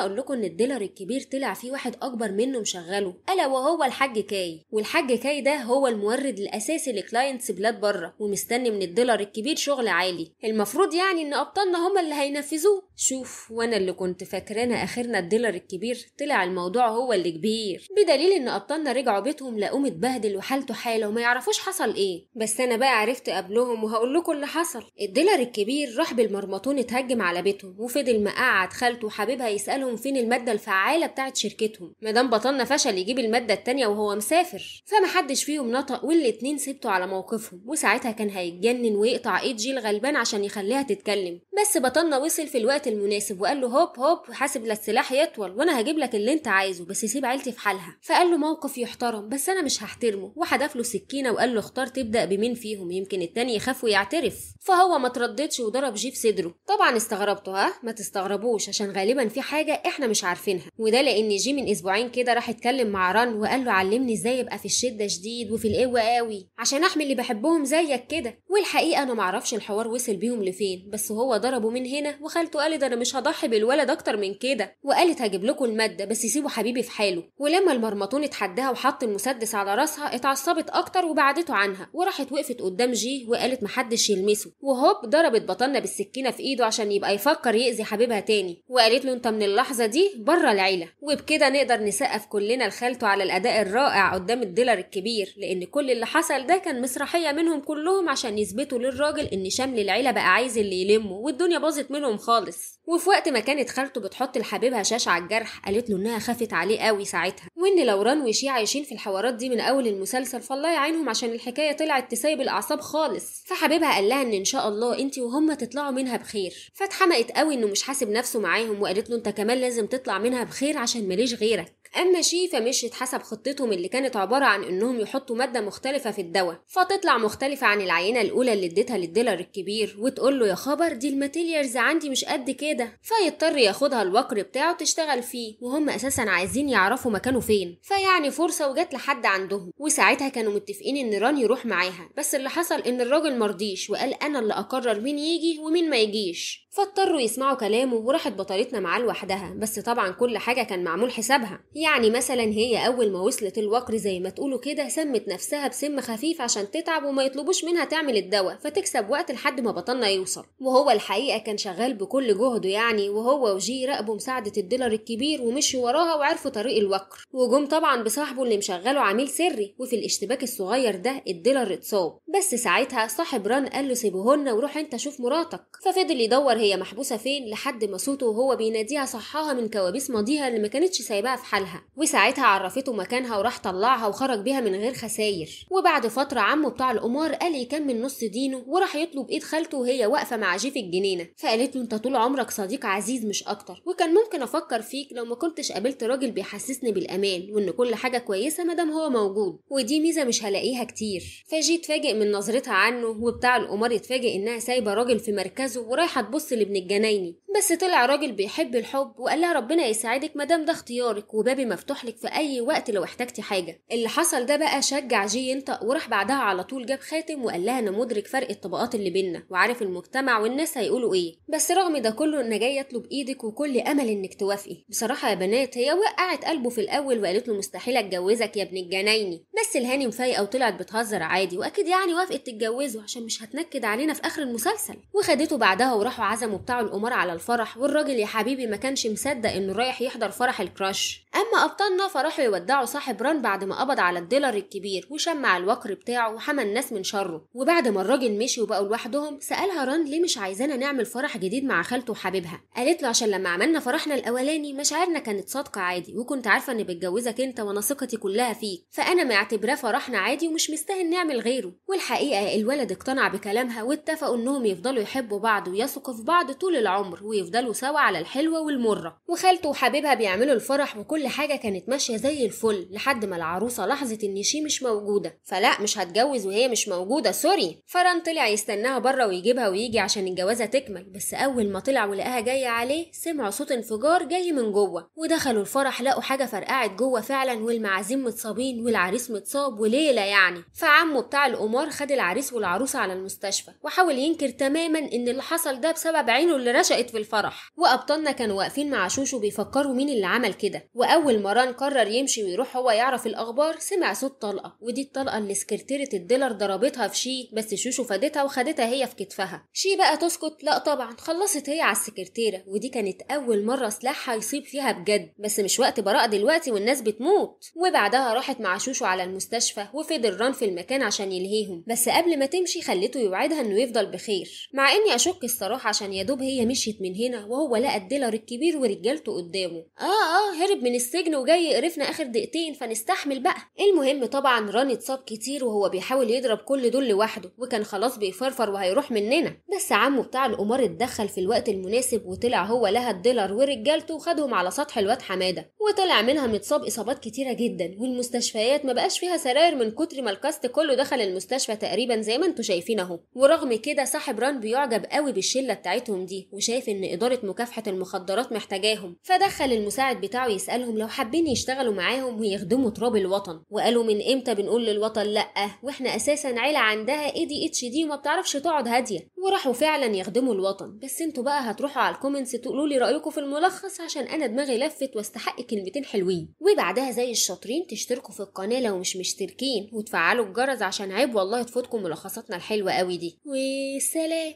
أقول لكم إن الديلر الكبير طلع فيه واحد أكبر منه مشغله ألا وهو الحاج كاي والحاج كاي ده هو المورد الأساسي لكلاينتس بلاد بره ومستني من الديلر الكبير شغل عالي المفروض يعني إن أبطالنا هما اللي هينفذوه شوف وانا اللي كنت فاكرانا اخرنا الديلر الكبير طلع الموضوع هو اللي كبير بدليل ان ابطالنا رجعوا بيتهم لقوا متبهدل وحالته حاله وما يعرفوش حصل ايه بس انا بقى عرفت قبلهم وهقول لكم اللي حصل الديلر الكبير راح بالمرمطون اتهجم على بيتهم وفضل مقعد خالته وحبيبها يسالهم فين الماده الفعاله بتاعه شركتهم مدام بطلنا فشل يجيب الماده التانية وهو مسافر فمحدش فيهم نطق والاتنين سبتوا على موقفهم وساعتها كان هيتجنن ويقطع ايد جيل غلبان عشان يخليها تتكلم بس بطلنا وصل في الوقت المناسب وقال له هوب هوب حاسب لا السلاح يطول وانا هجيب لك اللي انت عايزه بس سيب عيلتي في حالها فقال له موقف يحترم بس انا مش هحترمه وحدف له سكينه وقال له اختار تبدا بمين فيهم يمكن التاني يخاف ويعترف فهو ما ترددش وضرب جيف صدره طبعا استغربته ها ما تستغربوش عشان غالبا في حاجه احنا مش عارفينها وده لان جي من اسبوعين كده راح اتكلم مع ران وقال له علمني ازاي ابقى في الشده شديد وفي القوه قوي عشان احمي اللي بحبهم زيك كده والحقيقه انا معرفش الحوار وصل بيهم لفين بس هو ضربه من هنا وخالته قالت كده انا مش هضحي بالولد اكتر من كده وقالت هجيب لكم الماده بس سيبوا حبيبي في حاله ولما المرمطون اتحداها وحط المسدس على راسها اتعصبت اكتر وبعدته عنها وراحت وقفت قدام جي وقالت محدش يلمسه وهوب ضربت بطلنا بالسكينه في ايده عشان يبقى يفكر يأذي حبيبها تاني وقالت له انت من اللحظه دي بره العيله وبكده نقدر نسقف كلنا لخالته على الاداء الرائع قدام الديلر الكبير لان كل اللي حصل ده كان مسرحيه منهم كلهم عشان يثبتوا للراجل ان شمل العيله بقى عايز اللي يلمه والدنيا باظت منهم خالص وفي وقت ما كانت خالته بتحط لحبيبها شاش على الجرح قالت له انها خافت عليه قوي ساعتها وان لو ران وشي عايشين في الحوارات دي من اول المسلسل فالله يعينهم عشان الحكايه طلعت تسيب الاعصاب خالص فحبيبها قال لها ان ان شاء الله انت وهم تطلعوا منها بخير فاتحمقت قوي انه مش حاسب نفسه معاهم وقالت له انت كمان لازم تطلع منها بخير عشان ماليش غيرك أما شيفا مشيت حسب خطتهم اللي كانت عبارة عن إنهم يحطوا مادة مختلفة في الدواء فتطلع مختلفة عن العينة الأولى اللي اديتها للديلر الكبير وتقول له يا خبر دي الماتيريالز عندي مش قد كده فيضطر ياخدها الوكر بتاعه تشتغل فيه وهم أساسا عايزين يعرفوا مكانه فين فيعني فرصة وجت لحد عندهم وساعتها كانوا متفقين إن ران يروح معاها بس اللي حصل إن الراجل مرضيش وقال أنا اللي أقرر مين يجي ومين ما يجيش فاضطروا يسمعوا كلامه وراحت بطلتنا معاه لوحدها بس طبعا كل حاجة كان معمول حسابها يعني مثلا هي أول ما وصلت الوقر زي ما تقولوا كده سمت نفسها بسم خفيف عشان تتعب وما يطلبوش منها تعمل الدواء فتكسب وقت لحد ما بطلنا يوصل وهو الحقيقة كان شغال بكل جهده يعني وهو وجي راقبوا مساعدة الديلر الكبير ومشي وراها وعرفوا طريق الوقر وجم طبعا بصاحبه اللي مشغله عميل سري وفي الاشتباك الصغير ده الديلر اتصاب بس ساعتها صاحب ران قال له سيبهولنا وروح انت شوف مراتك ففضل يدور هي محبوسة فين لحد ما صوته وهو بيناديها صحاها من كوابيس ماضيها اللي ما كانتش سايباها في حالها وساعتها عرفته مكانها وراح طلعها وخرج بيها من غير خساير وبعد فترة عمه بتاع القمار قال يكمل نص دينه وراح يطلب ايد خالته وهي واقفة مع جيف الجنينة فقالت له انت طول عمرك صديق عزيز مش اكتر وكان ممكن افكر فيك لو ما كنتش قابلت راجل بيحسسني بالامان وان كل حاجة كويسة مادام هو موجود ودي ميزة مش هلاقيها كتير فجيت اتفاجئ من نظرتها عنه وبتاع القمار يتفاجئ انها سايبة راجل في مركزه ورايحة تبص النص اللي الجنايني بس طلع راجل بيحب الحب وقال لها ربنا يساعدك مدام ده اختيارك وبابي مفتوح لك في اي وقت لو احتجتي حاجه اللي حصل ده بقى شجع جي ينطق وراح بعدها على طول جاب خاتم وقال لها انا مدرك فرق الطبقات اللي بينا وعارف المجتمع والناس هيقولوا ايه بس رغم ده كله انا جاي اطلب ايدك وكل امل انك توافقي بصراحه يا بنات هي وقعت قلبه في الاول وقالت له مستحيل اتجوزك يا ابن الجنايني بس الهاني مفايقه وطلعت بتهزر عادي واكيد يعني وافقت تتجوزه عشان مش هتنكد علينا في اخر المسلسل وخدته بعدها وراحوا عزموا بتاع القمار على الفرح والراجل يا حبيبي ما كانش مصدق انه رايح يحضر فرح الكراش اما ابطالنا فراحوا يودعوا صاحب ران بعد ما قبض على الديلر الكبير وشمع الوكر بتاعه وحمى الناس من شره وبعد ما الراجل مشي وبقوا لوحدهم سالها ران ليه مش عايزانا نعمل فرح جديد مع خالته وحبيبها قالت له عشان لما عملنا فرحنا الاولاني مشاعرنا كانت صادقه عادي وكنت عارفه اني بتجوزك انت وانا ثقتي كلها فيك فانا معتبراه فرحنا عادي ومش مستاهل نعمل غيره والحقيقه الولد اقتنع بكلامها واتفقوا انهم يفضلوا يحبوا بعض ويثقوا في بعض بعض طول العمر ويفضلوا سوا على الحلوة والمرة وخالته وحبيبها بيعملوا الفرح وكل حاجة كانت ماشية زي الفل لحد ما العروسة لاحظت إن شي مش موجودة فلا مش هتجوز وهي مش موجودة سوري فران طلع يستناها بره ويجيبها ويجي عشان الجوازة تكمل بس أول ما طلع ولقاها جاية عليه سمعوا صوت انفجار جاي من جوه ودخلوا الفرح لقوا حاجة فرقعت جوه فعلا والمعازيم متصابين والعريس متصاب وليلة يعني فعمه بتاع القمار خد العريس والعروسة على المستشفى وحاول ينكر تماما إن اللي حصل ده بسبب بعينه اللي رشقت في الفرح وأبطالنا كانوا واقفين مع شوشو بيفكروا مين اللي عمل كده وأول ما ران قرر يمشي ويروح هو يعرف الأخبار سمع صوت طلقة ودي الطلقة اللي سكرتيرة الديلر ضربتها في شي بس شوشو فادتها وخدتها هي في كتفها شي بقى تسكت لا طبعا خلصت هي على السكرتيرة ودي كانت أول مرة سلاحها يصيب فيها بجد بس مش وقت براءة دلوقتي والناس بتموت وبعدها راحت مع شوشو على المستشفى وفضل ران في المكان عشان يلهيهم بس قبل ما تمشي خليته يوعدها انه يفضل بخير مع اني اشك الصراحه عشان يعني يا دوب هي مشيت من هنا وهو لقى الديلر الكبير ورجالته قدامه اه اه هرب من السجن وجاي يقرفنا اخر دقيقتين فنستحمل بقى المهم طبعا راني اتصاب كتير وهو بيحاول يضرب كل دول لوحده وكان خلاص بيفرفر وهيروح مننا بس عمه بتاع القمار اتدخل في الوقت المناسب وطلع هو لها الديلر ورجالته وخدهم على سطح الواد حماده وطلع منها متصاب اصابات كتيره جدا والمستشفيات ما بقاش فيها سراير من كتر ما الكاست كله دخل المستشفى تقريبا زي ما انتوا شايفين اهو ورغم كده صاحب ران بيعجب قوي بالشله بتاعته بتاعتهم دي وشايف ان اداره مكافحه المخدرات محتاجاهم فدخل المساعد بتاعه يسالهم لو حابين يشتغلوا معاهم ويخدموا تراب الوطن وقالوا من امتى بنقول للوطن لا واحنا اساسا عيله عندها اي دي اتش دي وما بتعرفش تقعد هاديه وراحوا فعلا يخدموا الوطن بس انتوا بقى هتروحوا على الكومنتس تقولوا لي رايكم في الملخص عشان انا دماغي لفت واستحق كلمتين حلوين وبعدها زي الشاطرين تشتركوا في القناه لو مش مشتركين وتفعلوا الجرس عشان عيب والله تفوتكم ملخصاتنا الحلوه قوي دي والسلام